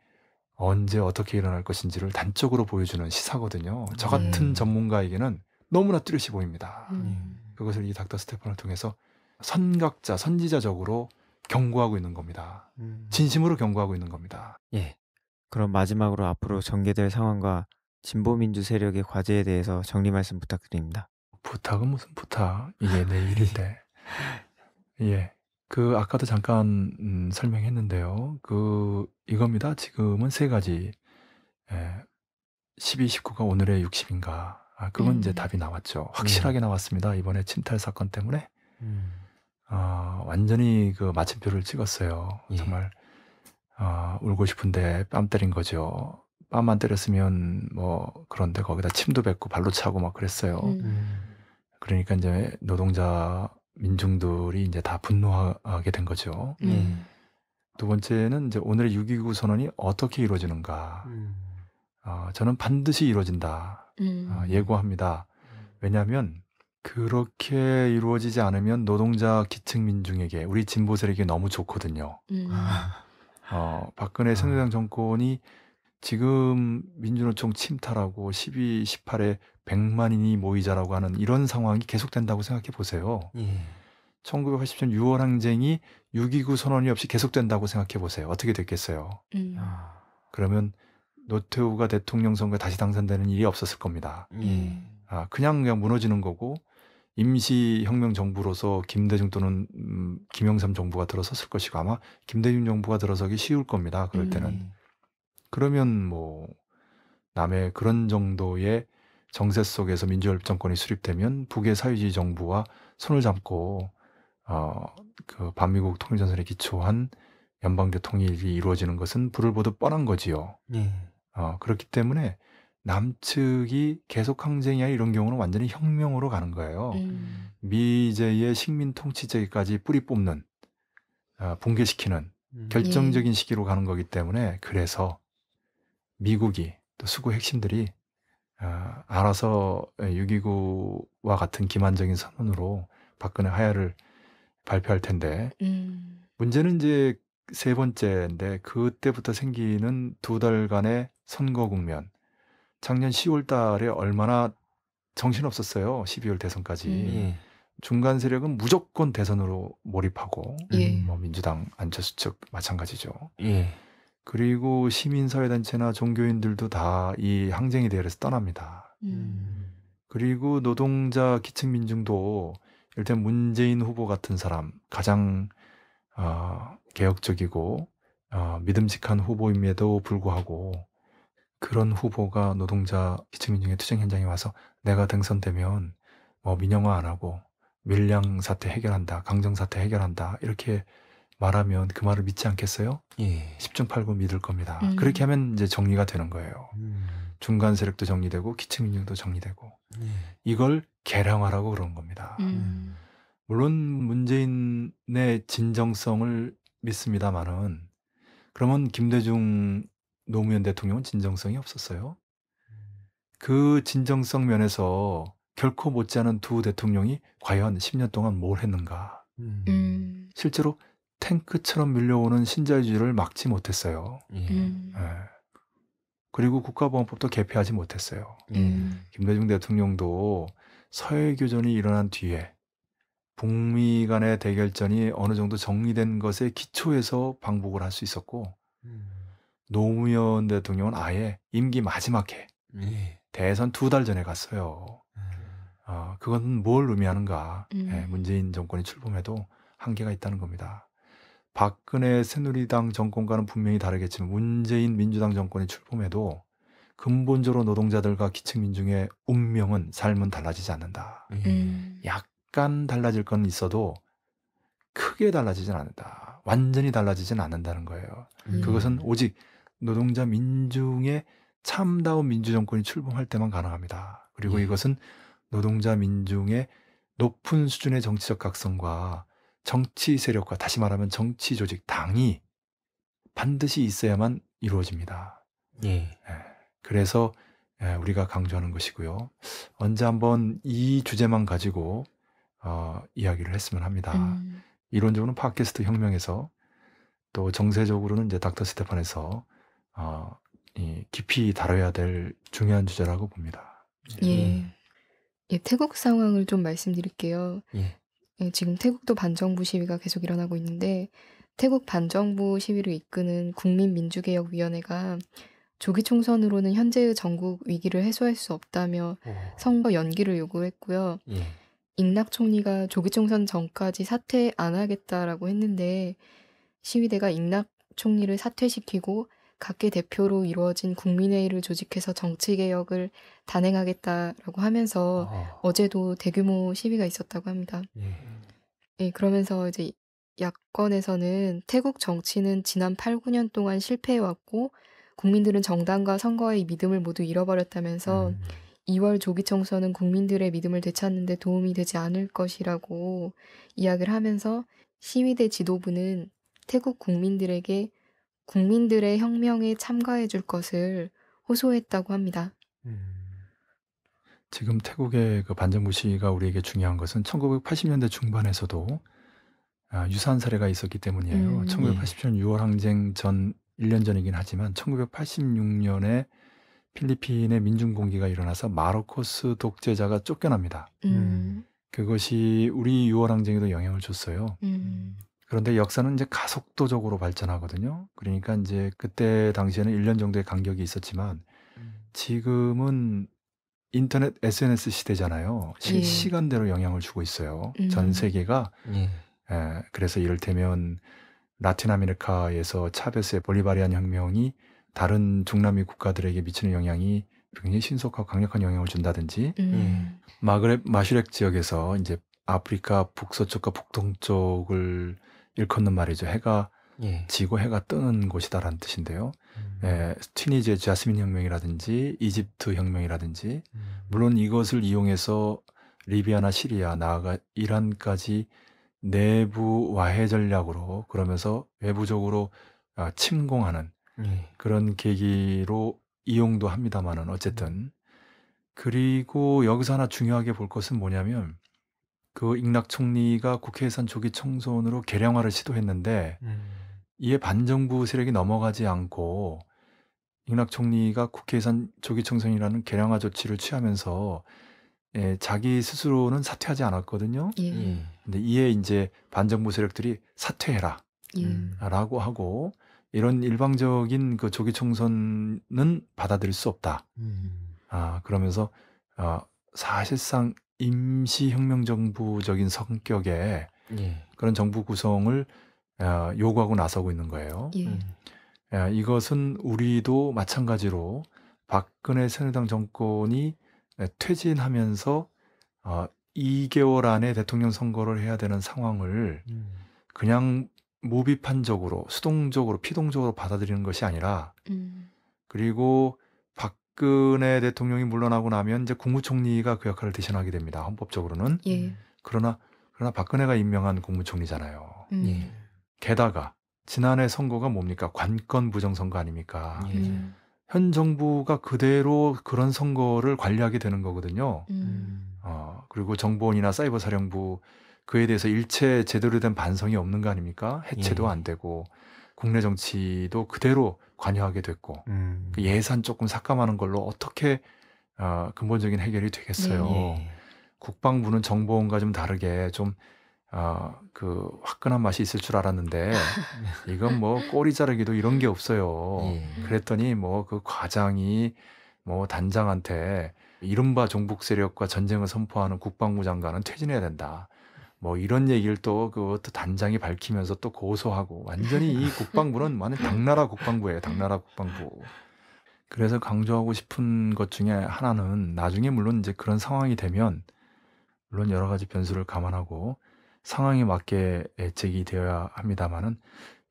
언제 어떻게 일어날 것인지를 단적으로 보여주는 시사거든요. 저 같은 음. 전문가에게는 너무나 뚜렷이 보입니다. 음. 예. 그것을 이 닥터 스테판을 통해서 선각자, 선지자적으로 경고하고 있는 겁니다. 음. 진심으로 경고하고 있는 겁니다. 예. 그럼 마지막으로 앞으로 전개될 상황과 진보민주 세력의 과제에 대해서 정리 말씀 부탁드립니다. 부탁은 무슨 부탁? 이게 예, 내 일인데. 예. 그 아까도 잠깐 음, 설명했는데요. 그 이겁니다. 지금은 세 가지. 예. 12, 19가 오늘의 60인가 아, 그건 음. 이제 답이 나왔죠. 네. 확실하게 나왔습니다. 이번에 침탈 사건 때문에 음. 어, 완전히 그 마침표를 찍었어요. 예. 정말 어, 울고 싶은데 뺨 때린 거죠. 뺨만 때렸으면 뭐 그런데 거기다 침도 뱉고 발로 차고 막 그랬어요. 음. 그러니까 이제 노동자 민중들이 이제 다 분노하게 된 거죠. 예. 음. 두 번째는 이제 오늘의 6.29 선언이 어떻게 이루어지는가. 음. 어, 저는 반드시 이루어진다. 음. 아, 예고합니다. 왜냐하면 그렇게 이루어지지 않으면 노동자 기층 민중에게 우리 진보 세력이 너무 좋거든요. 음. 어, 박근혜 새누리 아. 정권이 지금 민주노총 침탈하고 12, 18에 100만인이 모이자라고 하는 이런 상황이 계속된다고 생각해 보세요. 예. 1980년 6월 항쟁이 6.29 선언이 없이 계속된다고 생각해 보세요. 어떻게 됐겠어요? 음. 아. 그러면 노태우가 대통령 선거에 다시 당선되는 일이 없었을 겁니다. 음. 예. 아, 그냥 그냥 무너지는 거고 임시혁명 정부로서 김대중 또는 음, 김영삼 정부가 들어섰을 것이고 아마 김대중 정부가 들어서기 쉬울 겁니다. 그럴 음. 때는 음. 그러면 뭐 남의 그런 정도의 정세 속에서 민주화 정권이 수립되면 북의 사회주의 정부와 손을 잡고 어, 그 반미국 통일전선에 기초한 연방제 통일이 이루어지는 것은 불을 보듯 뻔한 거지요. 음. 어, 그렇기 때문에 남측이 계속 항쟁이야 이런 경우는 완전히 혁명으로 가는 거예요. 음. 미제의 식민 통치제까지 뿌리 뽑는 어, 붕괴시키는 음. 결정적인 예. 시기로 가는 거기 때문에 그래서 미국이 또 수구 핵심들이 어, 알아서 6.29와 같은 기만적인 선언으로 박근혜 하야를 발표할 텐데 음. 문제는 이제 세 번째인데 그때부터 생기는 두 달간의 선거 국면 작년 10월 달에 얼마나 정신없었어요. 12월 대선까지. 음. 예. 중간 세력은 무조건 대선으로 몰입하고 예. 음, 뭐 민주당 안철수 측 마찬가지죠. 예. 그리고 시민사회단체나 종교인들도 다 이항쟁에대해서 떠납니다. 음. 그리고 노동자 기층 민중도 일단 문재인 후보 같은 사람 가장 어, 개혁적이고 어, 믿음직한 후보임에도 불구하고 그런 후보가 노동자 기층민중의 투쟁 현장에 와서 내가 당선되면 뭐 민영화 안 하고 밀양 사태 해결한다, 강정 사태 해결한다 이렇게 말하면 그 말을 믿지 않겠어요? 예. 10중 8구 믿을 겁니다. 음. 그렇게 하면 이제 정리가 되는 거예요. 음. 중간 세력도 정리되고 기층 민중도 정리되고 예. 이걸 개량화라고 그런 겁니다. 음. 음. 물론 문재인의 진정성을 믿습니다만은 그러면 김대중 노무현 대통령은 진정성이 없었어요. 음. 그 진정성 면에서 결코 못지않은 두 대통령이 과연 10년 동안 뭘 했는가. 음. 실제로 탱크처럼 밀려오는 신자유주의를 막지 못했어요. 예. 예. 음. 네. 그리고 국가보안법도 개폐하지 못했어요. 음. 김대중 대통령도 서해교전이 일어난 뒤에 북미 간의 대결전이 어느 정도 정리된 것에 기초해서 방북을 할 수 있었고 음. 노무현 대통령은 아예 임기 마지막 해 예. 대선 두 달 전에 갔어요. 음. 어, 그건 뭘 의미하는가? 예, 음. 예, 문재인 정권이 출범해도 한계가 있다는 겁니다. 박근혜 새누리당 정권과는 분명히 다르겠지만 문재인 민주당 정권이 출범해도 근본적으로 노동자들과 기층 민중의 운명은 삶은 달라지지 않는다. 예. 음. 약간 달라질 건 있어도 크게 달라지진 않는다. 완전히 달라지진 않는다는 거예요. 음. 그것은 오직 노동자 민중의 참다운 민주정권이 출범할 때만 가능합니다. 그리고 예. 이것은 노동자 민중의 높은 수준의 정치적 각성과 정치 세력과 다시 말하면 정치 조직 당이 반드시 있어야만 이루어집니다. 예. 예. 그래서 예, 우리가 강조하는 것이고요. 언제 한번 이 주제만 가지고 어, 이야기를 했으면 합니다. 음. 이론적으로는 팟캐스트 혁명에서 또 정세적으로는 이제 닥터 스테판에서 어, 이 깊이 다뤄야 될 중요한 주제라고 봅니다. 예. 예. 예, 태국 상황을 좀 말씀드릴게요. 예. 예, 지금 태국도 반정부 시위가 계속 일어나고 있는데 태국 반정부 시위를 이끄는 국민민주개혁위원회가 조기 총선으로는 현재의 전국 위기를 해소할 수 없다며 오. 선거 연기를 요구했고요. 예. 잉락 총리가 조기 총선 전까지 사퇴 안 하겠다라고 했는데 시위대가 잉락 총리를 사퇴시키고 각계 대표로 이루어진 국민회의를 조직해서 정치개혁을 단행하겠다라고 하면서 아. 어제도 대규모 시위가 있었다고 합니다. 예. 예, 그러면서 이제 야권에서는 태국 정치는 지난 8, 9년 동안 실패해왔고 국민들은 정당과 선거의 믿음을 모두 잃어버렸다면서 음. 2월 조기 청소는 국민들의 믿음을 되찾는데 도움이 되지 않을 것이라고 이야기를 하면서 시위대 지도부는 태국 국민들에게 국민들의 혁명에 참가해 줄 것을 호소했다고 합니다. 음. 지금 태국의 그 반정부 시위가 우리에게 중요한 것은 1980년대 중반에서도 아, 유사한 사례가 있었기 때문이에요. 음, 1980년 예. 6월 항쟁 전 1년 전이긴 하지만 1986년에 필리핀의 민중 공기가 일어나서 마르코스 독재자가 쫓겨납니다. 음. 그것이 우리 6월 항쟁에도 영향을 줬어요. 음. 그런데 역사는 이제 가속도적으로 발전하거든요. 그러니까 이제 그때 당시에는 1년 정도의 간격이 있었지만 음. 지금은 인터넷 SNS 시대잖아요. 예. 실시간대로 영향을 주고 있어요. 전 음. 세계가 예. 예 그래서 이를테면 라틴 아메리카에서 차베스의 볼리바리안 혁명이 다른 중남미 국가들에게 미치는 영향이 굉장히 신속하고 강력한 영향을 준다든지 음. 마그렙 마슈렉 지역에서 이제 아프리카 북서쪽과 북동쪽을 일컫는 말이죠. 해가 예. 지고 해가 뜨는 곳이다라는 뜻인데요. 음. 예, 튀니제 지 자스민 혁명이라든지 이집트 혁명이라든지 음. 물론 이것을 이용해서 리비아나 시리아 나아가 이란까지 내부 와해 전략으로 그러면서 외부적으로 아, 침공하는 예. 그런 계기로 이용도 합니다만은 어쨌든 음. 그리고 여기서 하나 중요하게 볼 것은 뭐냐면 그 잉락 총리가 국회 예산 조기 청산으로 개량화를 시도했는데 음. 이에 반정부 세력이 넘어가지 않고 잉락 총리가 국회 예산 조기 청산이라는 개량화 조치를 취하면서 예, 자기 스스로는 사퇴하지 않았거든요. 예. 음. 근데 이에 이제 반정부 세력들이 사퇴해라. 예. 라고 하고 이런 일방적인 그 조기 청선은 받아들일 수 없다. 음. 아, 그러면서 어, 사실상 임시혁명정부적인 성격의 예. 그런 정부 구성을 아, 요구하고 나서고 있는 거예요. 예. 음. 아, 이것은 우리도 마찬가지로 박근혜 새누리당 정권이 네, 퇴진하면서 2개월 어, 안에 대통령 선거를 해야 되는 상황을 음. 그냥 무비판적으로 수동적으로 피동적으로 받아들이는 것이 아니라 음. 그리고 박근혜 대통령이 물러나고 나면 이제 국무총리가 그 역할을 대신하게 됩니다. 헌법적으로는. 예. 그러나 그러나 박근혜가 임명한 국무총리잖아요. 음. 예. 게다가 지난해 선거가 뭡니까 관건 부정선거 아닙니까? 예. 음. 현 정부가 그대로 그런 선거를 관리하게 되는 거거든요. 음. 어, 그리고 정보원이나 사이버 사령부 그에 대해서 일체 제대로 된 반성이 없는 거 아닙니까? 해체도 예. 안 되고 국내 정치도 그대로 관여하게 됐고 음. 그 예산 조금 삭감하는 걸로 어떻게 어, 근본적인 해결이 되겠어요. 네. 국방부는 정보원과 좀 다르게 좀 어, 그 화끈한 맛이 있을 줄 알았는데 이건 뭐 꼬리 자르기도 이런 게 없어요. 예. 그랬더니 뭐 그 과장이 뭐 단장한테 이른바 종북 세력과 전쟁을 선포하는 국방부 장관은 퇴진해야 된다. 뭐 이런 얘기를 또그 단장이 밝히면서 또 고소하고 완전히 이 국방부는 완전 뭐 당나라 국방부예요. 당나라 국방부. 그래서 강조하고 싶은 것 중에 하나는 나중에 물론 이제 그런 상황이 되면 물론 여러 가지 변수를 감안하고 상황에 맞게 대책이 되어야 합니다만은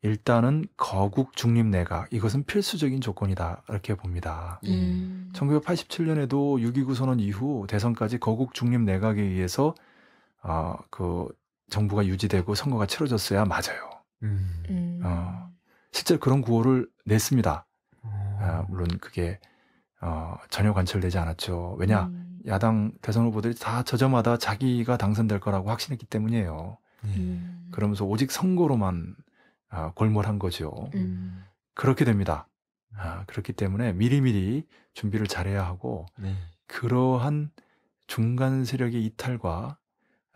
일단은 거국 중립 내각 이것은 필수적인 조건이다 이렇게 봅니다. 예. 음. 1987년에도 6.29 선언 이후 대선까지 거국 중립 내각에 의해서 어, 그 정부가 유지되고 선거가 치러졌어야 맞아요. 음. 음. 어, 실제로 그런 구호를 냈습니다. 아, 어. 물론 그게 어, 전혀 관철되지 않았죠. 왜냐 음. 야당 대선 후보들이 다저점마다 자기가 당선될 거라고 확신했기 때문이에요. 예. 음. 그러면서 오직 선거로만 어, 골몰한 거죠. 음. 그렇게 됩니다. 아, 음. 그렇기 때문에 미리미리 준비를 잘해야 하고 네. 그러한 중간 세력의 이탈과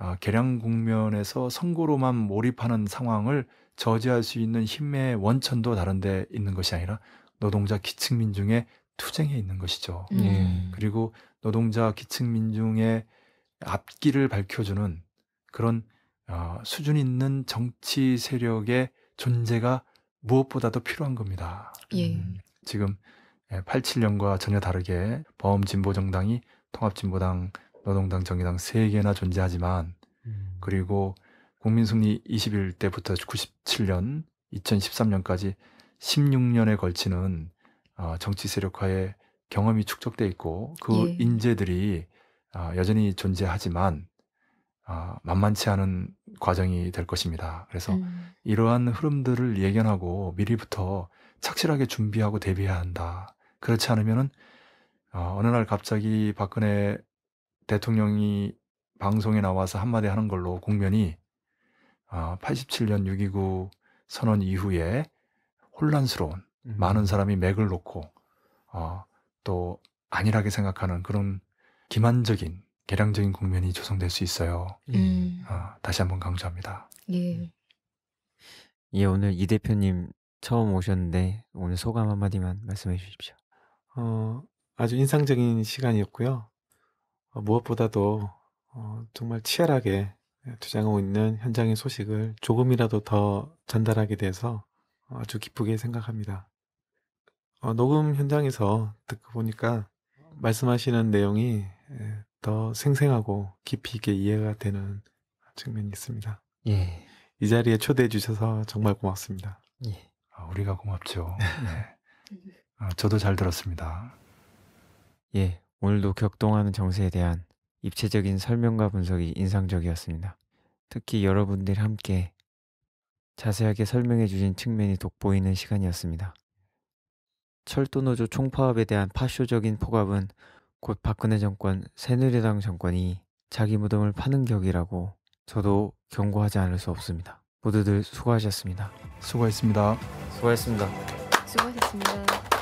아, 계량 국면에서 선거로만 몰입하는 상황을 저지할 수 있는 힘의 원천도 다른데 있는 것이 아니라 노동자 기층 민중의 투쟁에 있는 것이죠. 음. 네. 그리고 노동자 기층 민중의 앞길을 밝혀주는 그런 어, 수준 있는 정치 세력의 존재가 무엇보다도 필요한 겁니다. 예. 음, 지금 87년과 예, 전혀 다르게 범진보 정당이 통합진보당 노동당, 정의당 세 개나 존재하지만 음. 그리고 국민승리 21대부터 97년, 2013년까지 16년에 걸치는 어, 정치 세력화의 경험이 축적돼 있고 그 예. 인재들이 아, 여전히 존재하지만 아, 만만치 않은 과정이 될 것입니다. 그래서 음. 이러한 흐름들을 예견하고 미리부터 착실하게 준비하고 대비해야 한다. 그렇지 않으면은 어, 어느 날 갑자기 박근혜 대통령이 방송에 나와서 한마디 하는 걸로 국면이 87년 아, 6.29 선언 이후에 혼란스러운 음. 많은 사람이 맥을 놓고 어, 또 안일하게 생각하는 그런 기만적인 개량적인 국면이 조성될 수 있어요. 음. 다시 한번 강조합니다. 예. 예, 오늘 이 대표님 처음 오셨는데 오늘 소감 한마디만 말씀해 주십시오. 어, 아주 인상적인 시간이었고요. 어, 무엇보다도 어, 정말 치열하게 주장하고 있는 현장의 소식을 조금이라도 더 전달하게 돼서 아주 기쁘게 생각합니다. 어, 녹음 현장에서 듣고 보니까 말씀하시는 내용이 예, 더 생생하고 깊이 있게 이해가 되는 측면이 있습니다. 예. 이 자리에 초대해 주셔서 정말 고맙습니다. 예. 아, 우리가 고맙죠. 네. 아, 저도 잘 들었습니다. 예, 오늘도 격동하는 정세에 대한 입체적인 설명과 분석이 인상적이었습니다. 특히 여러분들 함께 자세하게 설명해 주신 측면이 돋보이는 시간이었습니다. 철도노조 총파업에 대한 파쇼적인 폭압은 곧 박근혜 정권, 새누리당 정권이 자기 무덤을 파는 격이라고 저도 경고하지 않을 수 없습니다. 모두들 수고하셨습니다. 수고했습니다. 수고했습니다. 수고하셨습니다.